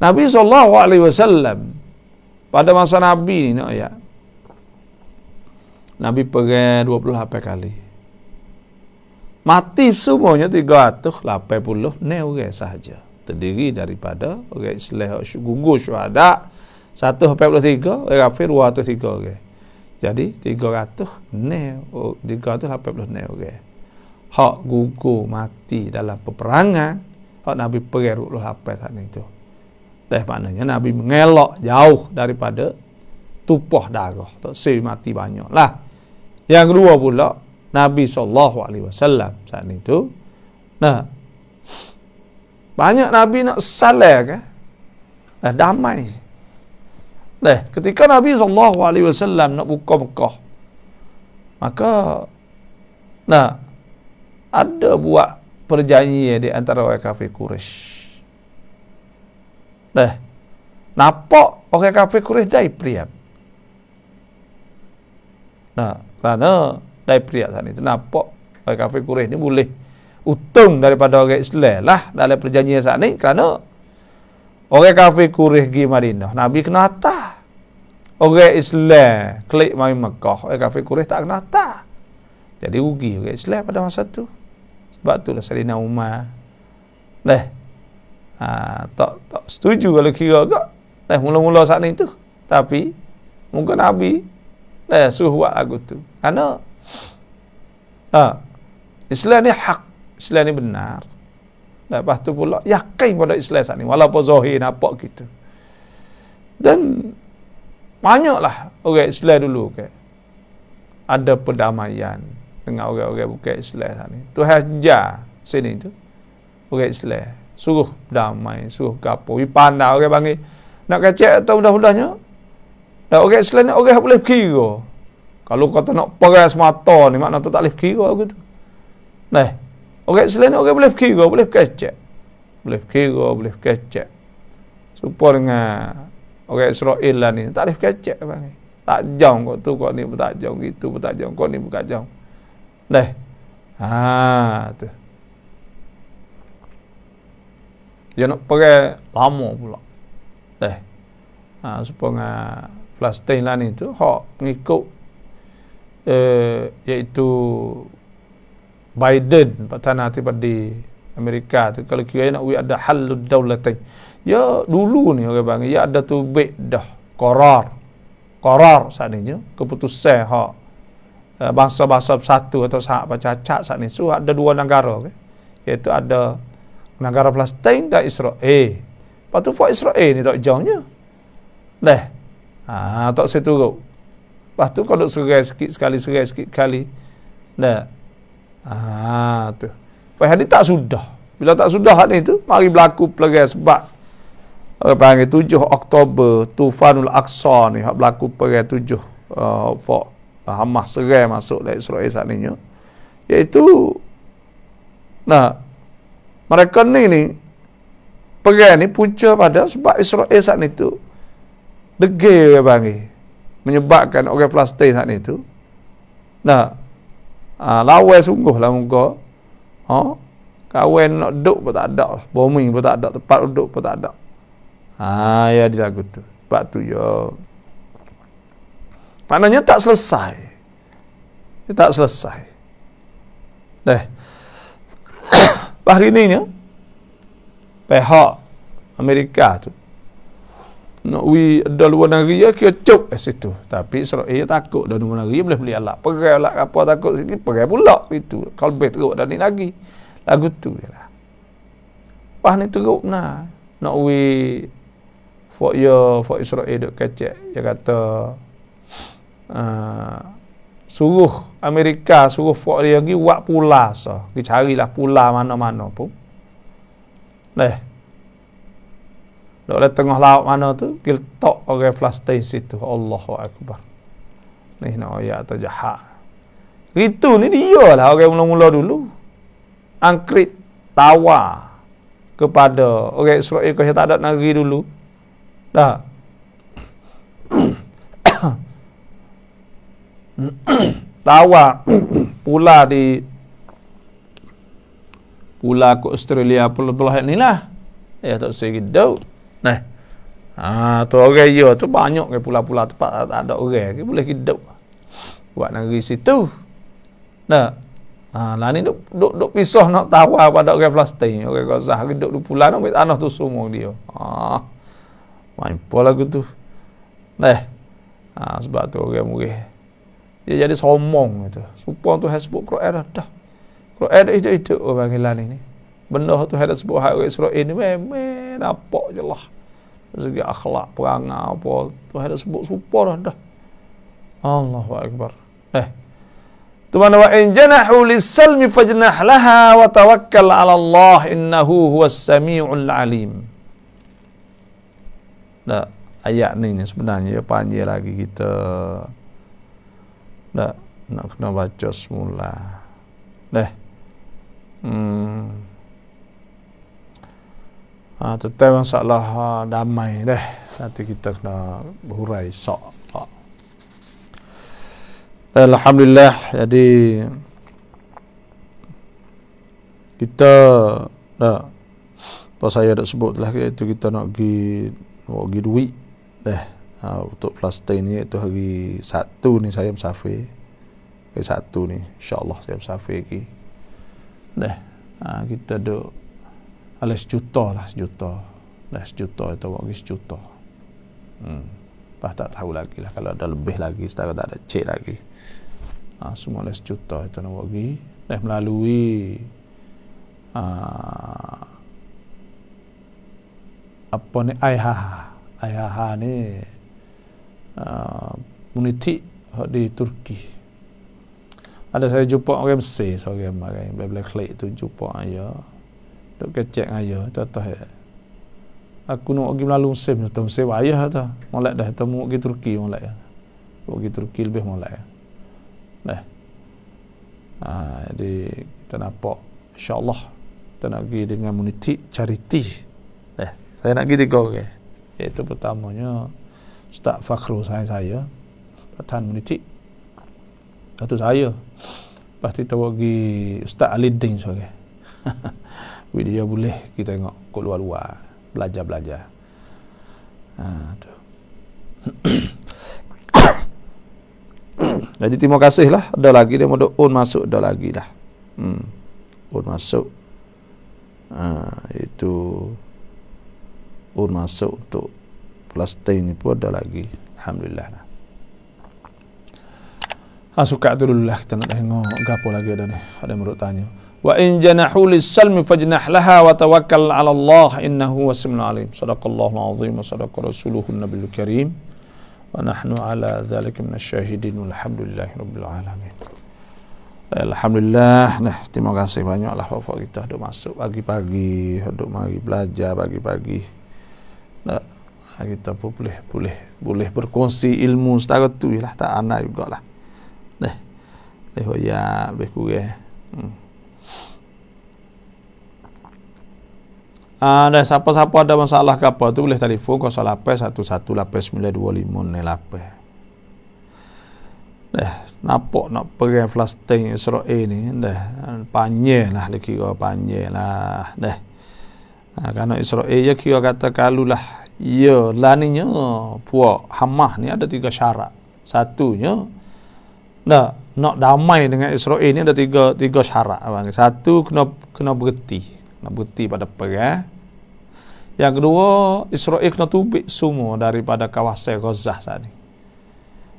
Nabi Alaihi Wasallam pada masa Nabi ni, no, ya. Nabi pergi 28 kali. Mati semuanya 380 orang sahaja. Terdiri daripada orang Islam, gugur syuhada, 183 orang kafir, 203 orang. Jadi 300 ne, 380 ne orang hak gugur mati dalam peperangan hak Nabi pergi ruluh apa saat itu dah maknanya Nabi mengelok jauh daripada tupah darah tak si mati banyak lah yang kedua pula Nabi SAW saat itu nah banyak Nabi nak salah kan dah damai dah ketika Nabi SAW nak buka Mekah maka nah ada buat perjanjian di antara orang kafir Quraisy. Dah. Eh, nampak orang kafir Quraisy dai priat. Nah, kerana dai priat sana itu nampak orang kafir Quraisy ni boleh utung daripada orang Islam lah dalam perjanjian sana ni kerana orang kafir Quraisy pergi Madinah, Nabi kena atas. Orang Islam klik mai Mekah, orang kafir Quraisy tak kena atas. Jadi rugi orang Islam pada masa tu sebab itulah Salina Umar leh ha, tak tak setuju kalau kira ke leh mula-mula saat itu tapi mungkin Nabi leh suruh buat lagu tu kerana ha, Islam ni hak Islam ni benar lepas tu pula yakin pada Islam saat ni walaupun zahir nampak gitu dan banyaklah orang okay, Islam dulu ke okay. ada perdamaian dengan orang-orang bukan Islam sana. Tuhan jah sini tu. Bukan Islam. Suruh damai, suruh gapo. Wi pandai orang panggil nak kacak atau mudah-mudahnya. Dah orang Islam ni orang boleh kira. Kalau kata nak perang semata ni makna tu tak boleh kira aku tu. Nah. Orang Islam ni orang boleh kira, boleh kacak. Boleh kira, boleh kacak. Supaya dengan orang Israel lah ni tak boleh kacak panggil. Tak jauh kok tu kau ni tak jauh gitu, tak jauh kau ni bukan jauh. Ha, tu itu ha, lah mengikut eh 等于哪里都好，你够，呃，也就 Biden Perdana tiba di Amerika tu kalau kira nak we ada hal daulatain ya dulu ni orang bang ya ada tu bid dah qarar qarar sadinya keputusan hak Eh, bangsa-bangsa bersatu atau sahak cacat. saat ini. So, ada dua negara. Okay? Iaitu ada negara Palestin dan Israel. Lepas tu, Fuad Israel ni tak jauhnya. Dah. Ha, tak saya turut. Lepas tu, kalau serai sikit sekali, serai sikit kali. Dah. Ha, tu. Pada hari tak sudah. Bila tak sudah hari itu, tu, mari berlaku pelagi sebab orang panggil 7 Oktober, Tufanul Aqsa ni, berlaku pelagi 7 uh, eh, Fuad Hamas serai masuk dari Israel saat ini ya. iaitu nah mereka ni ni perang ni punca pada sebab Israel saat itu degil dia panggil menyebabkan orang Palestin saat itu nah ah, lawai sungguh lah muka ha? kawan nak duduk pun tak ada bombing pun tak ada tempat duduk pun tak ada ha, ya dia lagu tu sebab tu ya Maknanya tak selesai. Dia tak selesai. Dah. Bahari ini ya. Pihak Amerika tu. Nak wi ada luar negeri ya, kira cuk eh, situ. Tapi Israel ya, takut dah luar negeri boleh beli alat. Perai alat apa takut sini. Perai pula itu. Kalau lebih teruk dah ni lagi. Lagu tu je lah. Wah ni teruk nah. Nak wi. Fok ya, Fok Israel duk kecek. Dia kata. Ah, suruh Amerika suruh fuak dia pergi buat pula so. pergi carilah pula mana-mana pun dah dekat tengah laut mana tu gil tok orang okay, Palestin situ Allahu akbar leh nak ayat atau jahat itu ni dia lah orang mula-mula dulu angkrit tawa kepada orang okay, Israel kau tak ada negeri dulu dah tawa pula di pula ke Australia pula-pula ni lah ya tak segitu nah Ah, tu orang okay, ya, tu banyak ke pula-pula tempat tak, ada orang. Okay. Ke boleh hidup. Buat negeri situ. Nah. Ha, ah, ni duk duk duk pisah nak tawa pada orang Palestin. Orang Gaza hidup duk pula nak tanah tu semua dia. Ha. Ah, main pola gitu. Nah. Ah, sebab tu orang okay, murih. Okay dia jadi sombong gitu. Supon tu hai sebut Quran dah. dah. Quran dah itu itu oh, bagi lah ni. Benda tu hai sebut hai orang Israel eh, ni memang nampak je lah. Segi akhlak perang apa tu hai sebut supon dah. dah. Allahu akbar. Eh. Tuman wa in janahu lis-salmi fajnah laha wa tawakkal 'ala Allah innahu huwas samiul alim. Nah, ayat ni sebenarnya panjang lagi kita nak nak kena baca semula leh hmm ha, tetap masalah ha, damai deh nanti kita kena berhurai sok ha. Alhamdulillah jadi kita dah apa saya dah sebut lah iaitu kita nak pergi nak pergi duit deh ha, untuk Palestin ni itu hari Sabtu ni saya musafir hari Sabtu ni insyaAllah saya musafir lagi dah ha, kita duduk ada ha, sejuta lah sejuta dah sejuta itu lagi sejuta hmm. Bah, tak tahu lagi lah kalau ada lebih lagi setara tak ada cek lagi ha, semua ada sejuta itu nak pergi dah melalui ha, apa ni ayah ha ha. ayah ni muniti di Turki. Ada saya jumpa orang Mesir seorang mari bila klik tu jumpa ayo. Dok kecek ayo tatah. Eh. Aku nak pergi melalui Mesir, tu Mesir bayar lah tu. Molek dah temu pergi Turki molek. Pergi Turki lebih molek. Nah. Ah, ha, jadi kita nampak insyaallah kita nak pergi dengan muniti charity. Nah, saya nak pergi tiga orang. Okay. Itu pertamanya Ustaz Fakhrul sayang saya Pertahan menitik Satu saya Lepas tu tahu pergi Ustaz Ali Din sebagai Dia boleh kita tengok Kut luar-luar Belajar-belajar ha, tu. Jadi terima kasih lah Ada lagi dia mau un masuk Ada lagi lah hmm. Un masuk ha, Itu Un masuk untuk plastik ni pun ada lagi Alhamdulillah lah ha, suka tu dulu lah kita nak tengok gapo lagi ada ni ada yang tanya wa in janahu lissalmi fajnah laha wa tawakkal ala Allah innahu wasmul alim sadaqallahu alazim wa sadaqa rasuluhu nabiyul karim wa nahnu ala dhalika minasy syahidin walhamdulillahi rabbil alamin eh, Alhamdulillah, nah, terima kasih banyaklah bapak kita duduk masuk pagi-pagi, duduk mari belajar pagi-pagi. Nah, Ah, kita pun boleh boleh boleh berkongsi ilmu setara tu lah tak anak juga lah deh deh oh ya lebih kurang hmm. Ah, dah siapa-siapa ada masalah ke apa tu boleh telefon 0811 1185 nelape. Dah nampak nak pergi flasting Israel ni dah lah, lagi kau dikira lah. dah. Ah kerana Israel ya kau kata kalulah Ya, laninya puak Hamah ni ada tiga syarat. Satunya nak nak damai dengan Israel ni ada tiga tiga syarat. Abang. Satu kena kena berhenti, nak berhenti pada perang. Eh. Yang kedua, Israel kena tubik semua daripada kawasan Gaza sana. ni.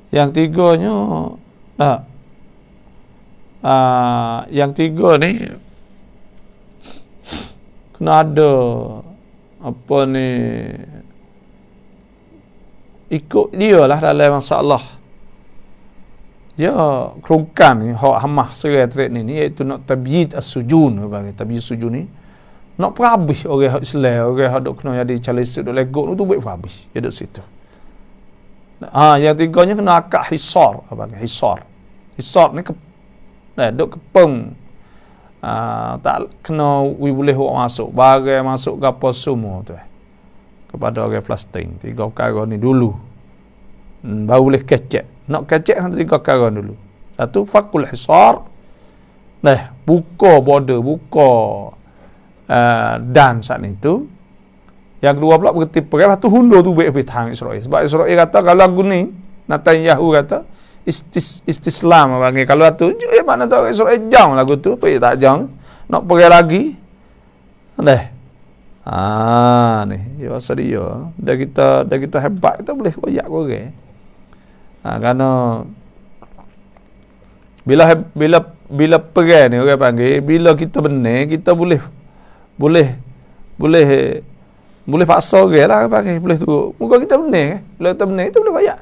Yang tiganya nak uh, ah, yang tiga ni kena ada apa ni ikut dia lah dalam masalah ya kerungkan ni hak hamah serai trade ni, ni iaitu nak tabyid as-sujun bagi tabyid sujun ni nak perhabis orang hak Islam orang hak dok kena jadi calis dok legok tu buat perhabis dia dok situ ha yang tiganya kena akad hisar apa bagi hisar hisar ni ke eh, dok kepeng Uh, tak kena we boleh masuk bagai masuk gapo semua tu eh kepada orang Palestin. Tiga perkara ni dulu. Hmm, baru boleh kecek. Nak kecek hang tiga perkara dulu. Satu fakul hisar. Nah, buka border, buka uh, dan saat itu. Yang kedua pula berarti perang satu hundo tu baik baik tang Israel. Sebab Israel kata kalau aku ni Netanyahu kata istis istislam apa ni? kalau satu je mana tahu Israel jang lagu tu, baik tak jang. Nak pergi lagi. Nah, Ah, ni, ya asal dia dah kita dah kita hebat kita boleh koyak orang. Ha ah, kerana bila bila bila perang ni orang panggil bila kita benar kita boleh boleh boleh boleh paksa orang lah orang panggil boleh tu. Muka kita benar ke? Eh. Bila kita benar kita boleh koyak.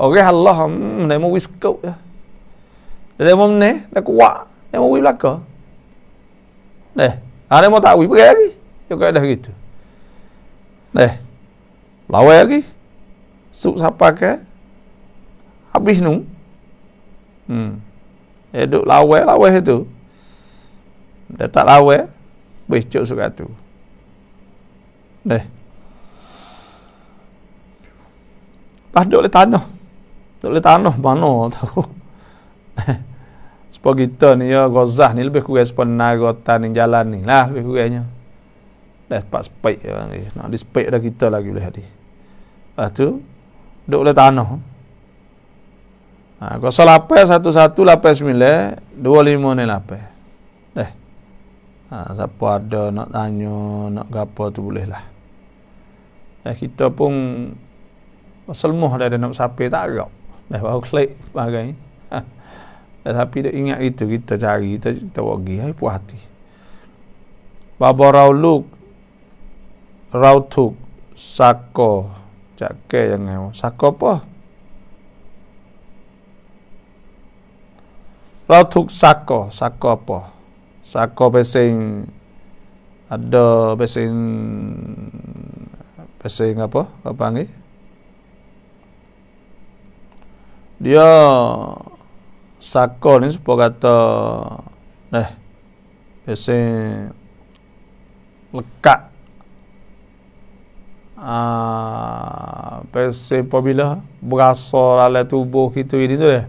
Orang Allah hmm, nak mau wiskau ya. Dia mau benar, dia kuat, dia mau wi belaka. Neh, ada ha, mau tak wi pergi lagi. Ya. Ya kaedah gitu. Eh, lawai lagi. Suk siapa ke? Habis nu. Hmm. Ya duk lawai, lawai itu. Dia tak lawai. Habis cuk suka tu. Eh. Pas lah, duk le tanah. Duk le tanah mana tahu. Eh. Sebab kita ni ya, gozah ni lebih kurang sepenuh negara ni jalan ni lah lebih kurangnya dah tempat spike dia panggil. Nak di spike dah kita lagi boleh hadir. Lepas tu, duduk oleh tanah. Ha, kuasa lapai, satu-satu lapai sembilan, dua lima ni lapai. Dah. Eh, ha, siapa ada nak tanya, nak gapa tu boleh lah. Dah eh, kita pun, pasal muh dah ada nak sapai tak agak. Dah eh, baru klik, bagai. Ha. tapi dia ingat itu, kita cari, kita, kita pergi, ha, puas hati. Babarau luk, rautuk sako cak yang ngau sako apa rautuk sako sako apa sako besin, ada besin, besin apa apa panggil dia sako ni sepo kata eh besin lekak Pesi apabila berasa dalam tubuh kita ini tu deh.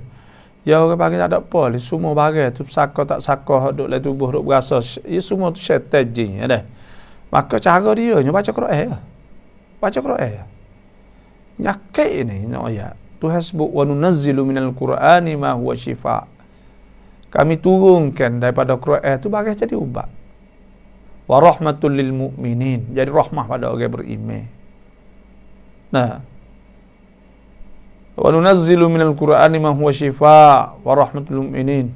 Ya orang pagi tak ada apa, ni semua bagai tu sakah tak sakah duk dalam tubuh duk berasa. Ya semua tu setan jin ya deh. Maka cara dia nyo baca Quran ya. Baca Quran ya. Nyakai ini nyo ya. Tu hasbuk wa nunazzilu minal qur'ani ma huwa syifa. Kami turunkan daripada Quran eh, tu bagai jadi ubat. Wa rahmatul lil mu'minin. Jadi rahmah pada orang beriman. نه نعم. وننزل من القرآن ما هو شفاء ورحمة للمؤمنين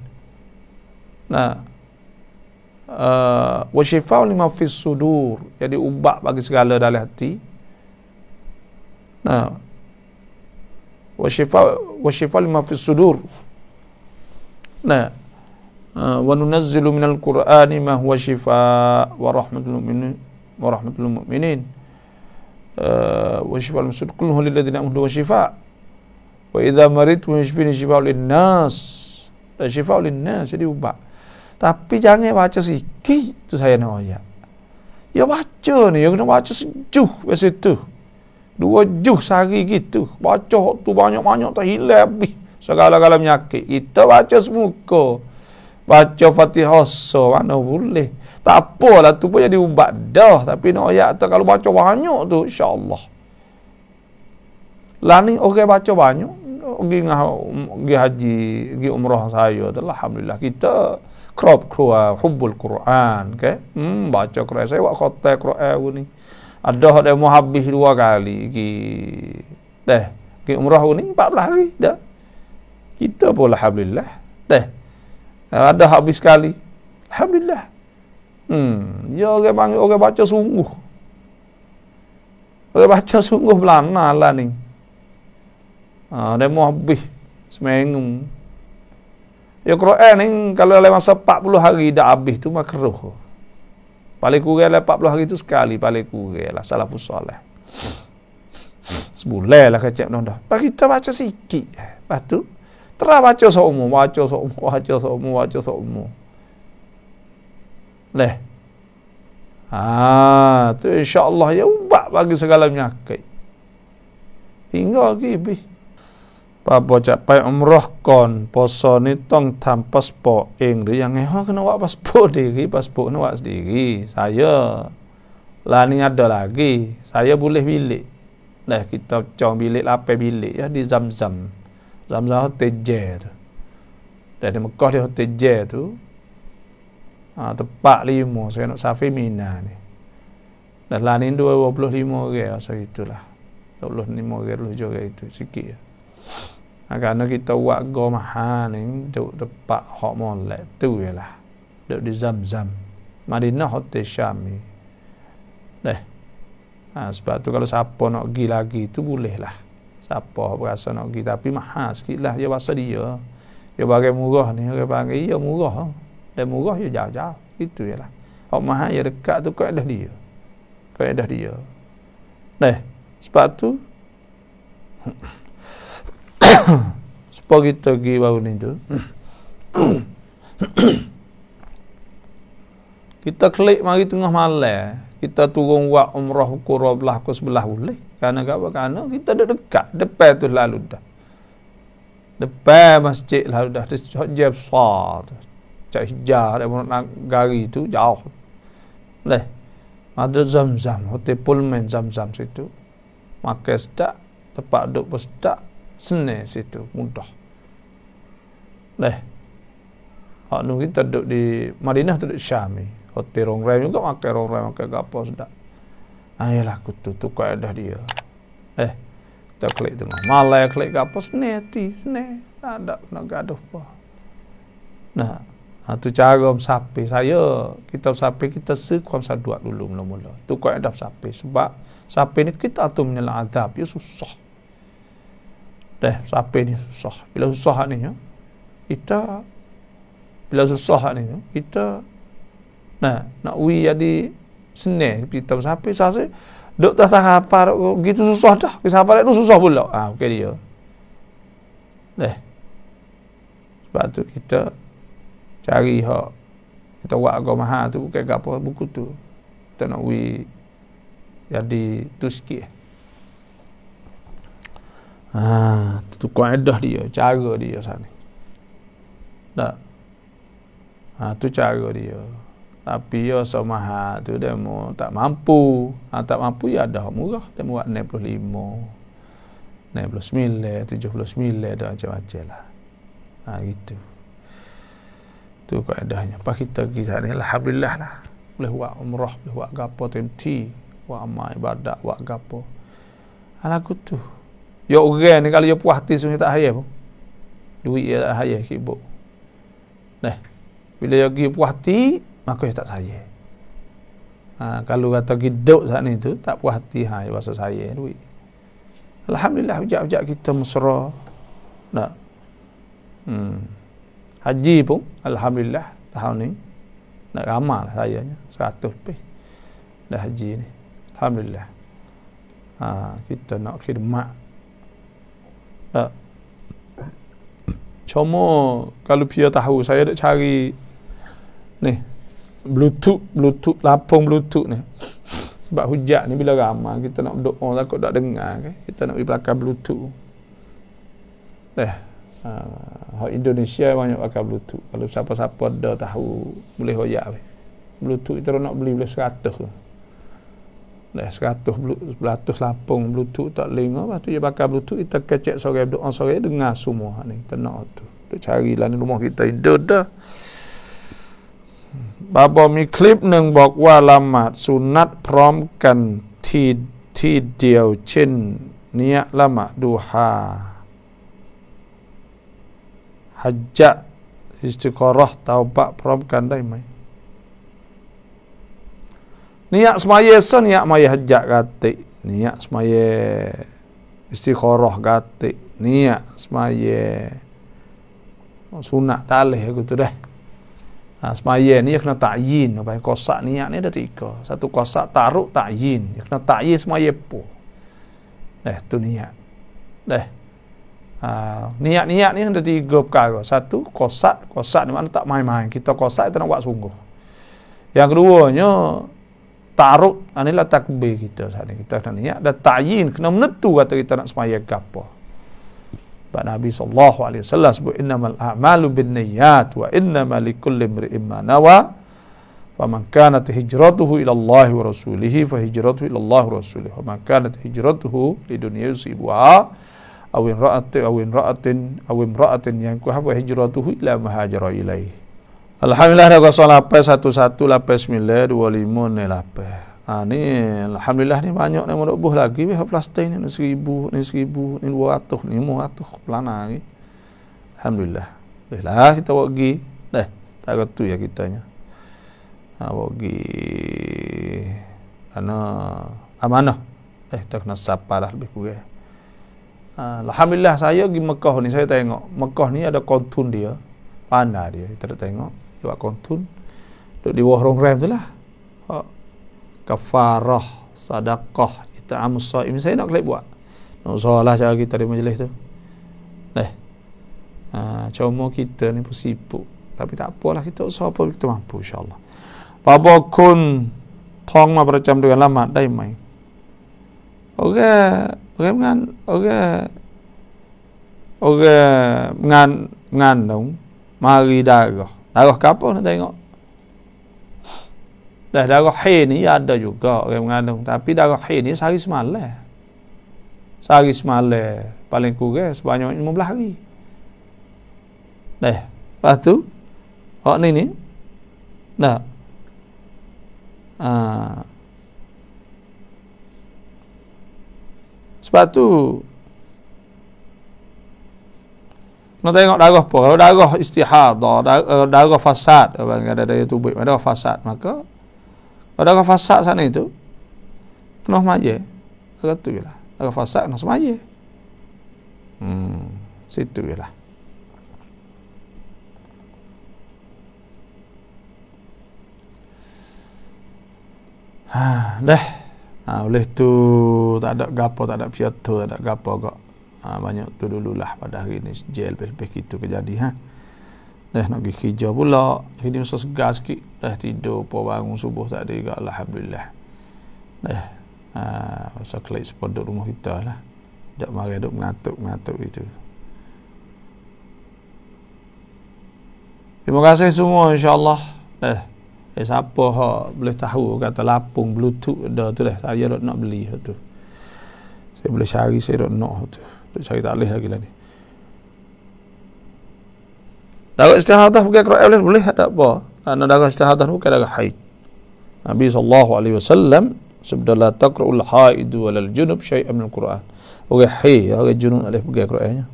نه نعم. آه، وشفاء لما في الصدور jadi ubat bagi segala dalam hati نه نعم. وشفاء وشفاء لما في الصدور نه آه، وننزل من القرآن ما هو شفاء ورحمة للمؤمنين ورحمة للمؤمنين وشفاء المسجد كله للذين امنوا وشفاء واذا مريت nas, شفاء للناس شفاء nas, jadi ubah tapi jangan baca sikit tu saya nak ayat ya baca ni ya kena baca sejuh biasa tu dua juh sehari gitu baca tu banyak-banyak tak hilang habis segala-gala menyakit kita baca semuka Baca Fatihah so mana boleh. Tak apalah tu pun jadi ubat dah tapi nak ayat tu kalau baca banyak tu insya-Allah. Lah ni orang okay, baca banyak pergi ngah pergi haji, pergi umrah saya tu alhamdulillah kita crop kruah hubbul Quran ke. Okay? Hmm baca Quran saya buat khatam Quran ni. Ada ada muhabbih dua kali pergi deh pergi umrah ni 14 hari dah. Kita pun alhamdulillah deh Eh, ada habis sekali. Alhamdulillah. Hmm, dia orang panggil orang baca sungguh. Orang baca sungguh belana lah ni. Ha, dia mau habis seminggu. Ya Quran ni kalau dalam masa 40 hari dah habis tu makruh. Paling kurang lah 40 hari tu sekali paling kurang lah salah pusat lah. Sebulan lah kacap dah. Pak kita baca sikit. Lepas Terap aja seumur, wajo seumur, wajo seumur, wajo seumur. Leh. Ha, tu insya-Allah ya ubat bagi segala penyakit. Tinggal lagi bi. Papa cak umroh kon, poso ni tong tam paspo ing de yang ngeh kena wak paspo diri, paspo ni wak sendiri. Saya lah ni ada lagi, saya boleh bilik. Leh kita cong bilik lape bilik ya di zam-zam. สามสาวเตจเจตแต่เดมก็เดียวเตจเจตุอาตปะลิมโมสันสาฟิมินานีดัลลานินด้วยวบลุลิมโมเกอสักอิตุละตบลุลิมโมเกลุจเกอิตุสิกีอาการนกิตวะโกมหานิงดูตปะหอมอนและตุเวลาเดือดดิซัมซัมมาดินนะฮอตเตชามีเด้อ่าสปะตุกัลสับปนอกิลากิตุบุเลลา siapa berasa nak pergi tapi mahal sikit lah dia bahasa dia dia bagai murah ni dia panggil dia murah dan murah dia jauh-jauh itu je lah orang mahal dia dekat tu kau dah dia kau dah dia Nah, eh, sebab tu sebab kita pergi baru ni tu kita klik mari tengah malam kita turun buat umrah kura belah ke sebelah boleh kerana apa kerana kita dah dekat depan tu lalu dah depan masjid lalu dah di sejak besar tu cak hijar dia nak gari tu jauh boleh ada zam-zam hotel pulmen zam-zam situ maka sedap tempat duduk pun sedap senang situ mudah boleh Hak kita duduk di Madinah tu duduk Syam ni hotel rongrem juga makan rongrem makan gapo sedap Ayolah, ah, kutu tu kaedah dia eh tak klik tengah malai klik gapo sne ti tak ada nak gaduh apa nah itu ha, cara sapi saya kita sapi kita sekuam saduat dulu mula-mula tu kaedah sapi sebab sapi ni kita tu menyalah adab dia susah deh sapi ni susah bila susah ni ya, kita bila susah ni ya, kita Nah, nak wi jadi senih pitam sapi sase dok tak tak apa gitu susah dah. Ke sapa tu susah pula. Ah, okey dia. Neh. Sebab tu kita cari hak kita buat agama ha tu bukan apa buku tu. Kita nak wi jadi tu sikit. Ah, tu kaedah dia, cara dia sana. Tak. Ah, tu cara dia tapi ya so tu dia mau tak mampu ha, tak mampu ya dah murah dia buat 95 99 79 ada macam macam lah ha, gitu tu kaedahnya Pak kita pergi sana Alhamdulillah lah boleh buat umrah boleh buat gapo tenti buat amal ibadat buat gapo alaku tu yo orang ni kalau yo puas hati sebenarnya tak haya, pun duit ya tak haya kibuk nah bila yo pergi puas hati maka tak saya ha, kalau kata giduk saat ni tu tak puas hati ha bahasa saya duit alhamdulillah ujak-ujak kita mesra nak hmm. haji pun alhamdulillah tahun ni nak ramal lah saya ni 100 pe dah haji ni alhamdulillah ha, kita nak khidmat tak cuma kalau dia tahu saya nak cari Nih. Bluetooth, Bluetooth, lapung Bluetooth ni. Sebab hujak ni bila ramai kita nak doa lah kau tak dengar kan? Kita nak pergi pakai Bluetooth. Eh, uh, Indonesia banyak pakai Bluetooth. Kalau siapa-siapa dah tahu boleh hujak. Eh. Bluetooth kita nak beli boleh seratus. Dah eh, seratus, beratus lapung Bluetooth tak lengah. Lepas tu dia pakai Bluetooth, kita kecek sore, doa sore, dengar semua ni. Kita nak tu. Kita carilah ni rumah kita. Indah dah. บาบอมีคลิปหนึ่งบอกว่าละหมาดสุนัตพร้อมกันที่ที่เดียว เช่นเนี้ยละหมาดดูฮาฮัจจะอิสติกรอห์ตาบะพร้อมกันได้ไหมนี้ยะสมัยสนี้ยะมายฮัจจะกัตินี้ยะสมัยอิสติกรอห์กัตินี้ยะสมัยสุนัตตาเลยกูตัวเด้ Ha, semaya ni dia kena ta'yin. Nampak kosak niat ni ada tiga. Satu kosak taruk ta'yin. Dia kena ta'yin semaya pu. Eh, tu niat. Eh. Ha, niat-niat ni ada tiga perkara. Satu, kosak. Kosak ni mana tak main-main. Kita kosak, kita nak buat sungguh. Yang keduanya, taruk. Ha, inilah takbir kita Kita kena niat. Dan ta'yin, kena menentu kata kita nak semaya ke Pak Nabi Sallallahu Alaihi Wasallam sebut innamal a'malu bin niyat wa innama likulli imri'in ma nawa faman kanat hijratuhu ila Allah wa rasulihi fa hijratuhu ila Allah wa rasulihi faman kanat hijratuhu lidunya yusibuha aw imra'atin aw imra'atin aw imra'atin yang kuha fa hijratuhu ila ma hajara ilaih Alhamdulillah dah kosong lapas satu satu lapas mila dua lima ni lapas Ha, ni alhamdulillah ni banyak ni modok buh lagi weh plastik ni 1000 ni 1000 ni 200 ni 500 ni, pelana lagi. Alhamdulillah. Baiklah kita bawa pergi. Dah. Tak kata ya kitanya. Ha bawa pergi. Ana amanah. Eh tak nak sapa lah lebih kurang. Ha, alhamdulillah saya pergi Mekah ni saya tengok Mekah ni ada kontun dia. Pandai dia. Kita tengok. Dia buat kontun. Duduk di bawah rong tu lah kafarah sadaqah itamus saim saya nak kelip buat nak solah cara kita di majlis tu eh ha, cuma kita ni pun sibuk tapi tak apalah kita usaha apa kita mampu insyaAllah Baba kun tong ma beracam dengan lama dai mai. Orang orang ngan, orang orang ngan ngan dong mari darah. Darah kapo nak tengok. Dah darah hair ni ada juga orang mengandung. Tapi darah hair ni sehari semalam. Sehari semalam. Paling kurang sebanyak 15 hari. Dah. Lepas tu. Hak ni ni. Nah. Ha. Sebab tu. Nak tengok darah apa? Kalau darah istihadah, darah, darah fasad. Kalau ada dari tubuh, darah fasad. Maka ada orang fasak sana itu. Kena semaja. Kata tu je lah. Ada orang fasak kena semaja. Hmm. Situ je lah. Ha, dah. Ha, oleh tu tak ada gapo, tak ada piatu, tak ada gapo kok. Ha, banyak tu dululah pada hari ni jail lebih-lebih gitu kejadian. Ha dah nak pergi kerja pula kini masa segar sikit dah tidur pun bangun subuh tak ada juga Alhamdulillah dah ha, masa kelihatan sepanduk rumah kita lah sekejap marah duduk mengatuk-mengatuk itu terima kasih semua insyaAllah dah eh siapa ha, boleh tahu kata lapung bluetooth dah tu dah saya nak beli tu saya boleh cari saya nak tu saya tak boleh lagi lah ni Darah istihadah bukan kera'i boleh, boleh tak apa. Karena darah istihadah bukan darah haid. Nabi Sallallahu SAW sebut Allah takru'ul haidu walal junub syai'a minal Qur'an. Orang haid, orang junub alih bukan kera'i ni.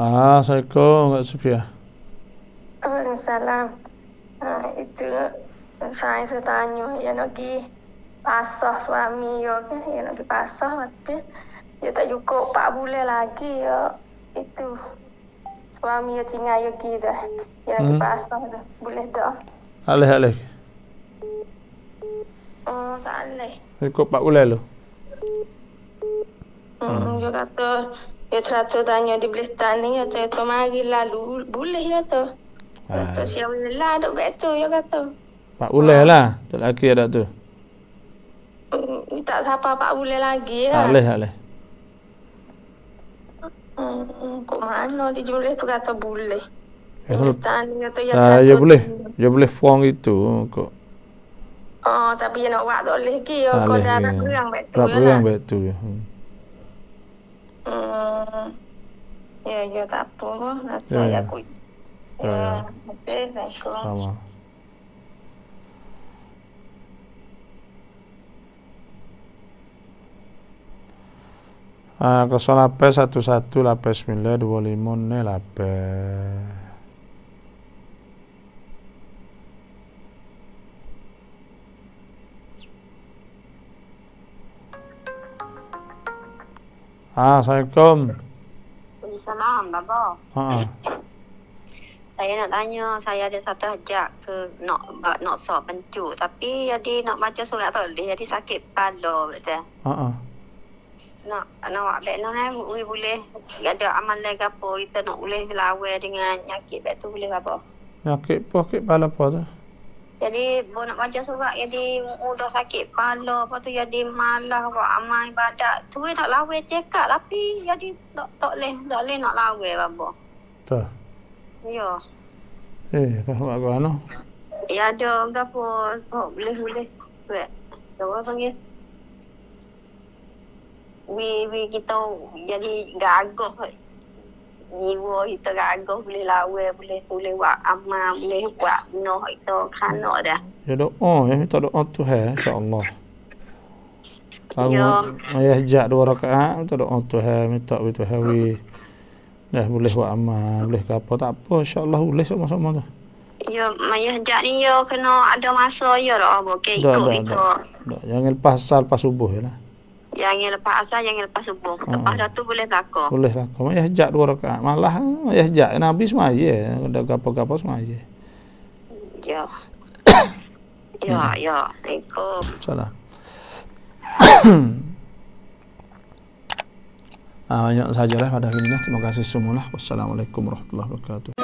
Ah, saya Kak Sufiah. Assalamualaikum. Ah, itu saya tanya, ya lagi. pergi pasah suami yo kan yo ya, nak pasah tapi yo tak cukup empat bulan lagi yo itu suami yo tinggal yo gi dah yo nak pasah hmm. dah boleh dah alih alih oh tak alih cukup empat bulan lo hmm yo hmm. kata yo terato tanya di belah tani yo tu tu mari lalu boleh yo tu Ah. Tak siapa lah, dok betul, ya kata. Pak Ulay lah, tak laki ada tu. Ah, minta siapa pak boleh lagi lah. Tak kan? boleh, tak boleh. Hmm, hmm, kok mana dia boleh tu kata boleh. Ya, kata yang ah, satu. Ya boleh. Ya boleh fuang itu kok. Oh, tapi yang nak buat tak boleh ke ya. Kau dah nak pulang baik betul. lah. Nak pulang baik tu. Hmm. Ya, ya tak apa. Nak ya. ya. aku. Ya, ya. Hmm, okay, thank you. Sama. Ah, kosong lape satu satu lape sembilan dua lima ne lape. Ah, assalamualaikum. Salam, bapa. Ah. Saya nak tanya, saya ada satu ajak ke nak nak sok pencu, tapi jadi nak baca surat tak boleh, jadi sakit kepala. Ah. Uh-uh nak nak awak baik nak eh we boleh ada amalan ke apa kita nak boleh lawan dengan nyakit baik tu boleh apa nyakit apa ke pala apa tu jadi bu nak baca surat jadi udah sakit kepala apa tu jadi malah buat amal ibadat tu we eh, tak lawan cekak tapi jadi tak tak leh tak leh nak lawan apa tu ya eh kau apa no ya ada apa oh, boleh boleh buat apa panggil we we kita jadi gagah jiwa kita gagah boleh lawa boleh boleh buat amal boleh buat noh itu kanak dah ya doa ya minta doa tu ha insyaallah Allah ya. ayah jak dua rakaat minta doa tu ha minta tu tu we dah boleh buat amal boleh ke apa tak apa insyaallah boleh sama-sama tu Ya, maya jak ni ya kena ada masa ya dah apa ke ikut ikut. Jangan lepas asal lepas subuh jelah. Ya, lah. Yang yang lepas asal, yang yang lepas subuh. Hmm. Lepas dah tu boleh lakar. Boleh lakar. Maya sejak dua rakaat. Malah, maya sejak. Nabi semua semaya. Dah gapa-gapa semaya. Ya. ya, ya. Assalamualaikum. Assalamualaikum. Ah, banyak sahajalah pada hari ini. Terima kasih semua. Wassalamualaikum warahmatullahi wabarakatuh.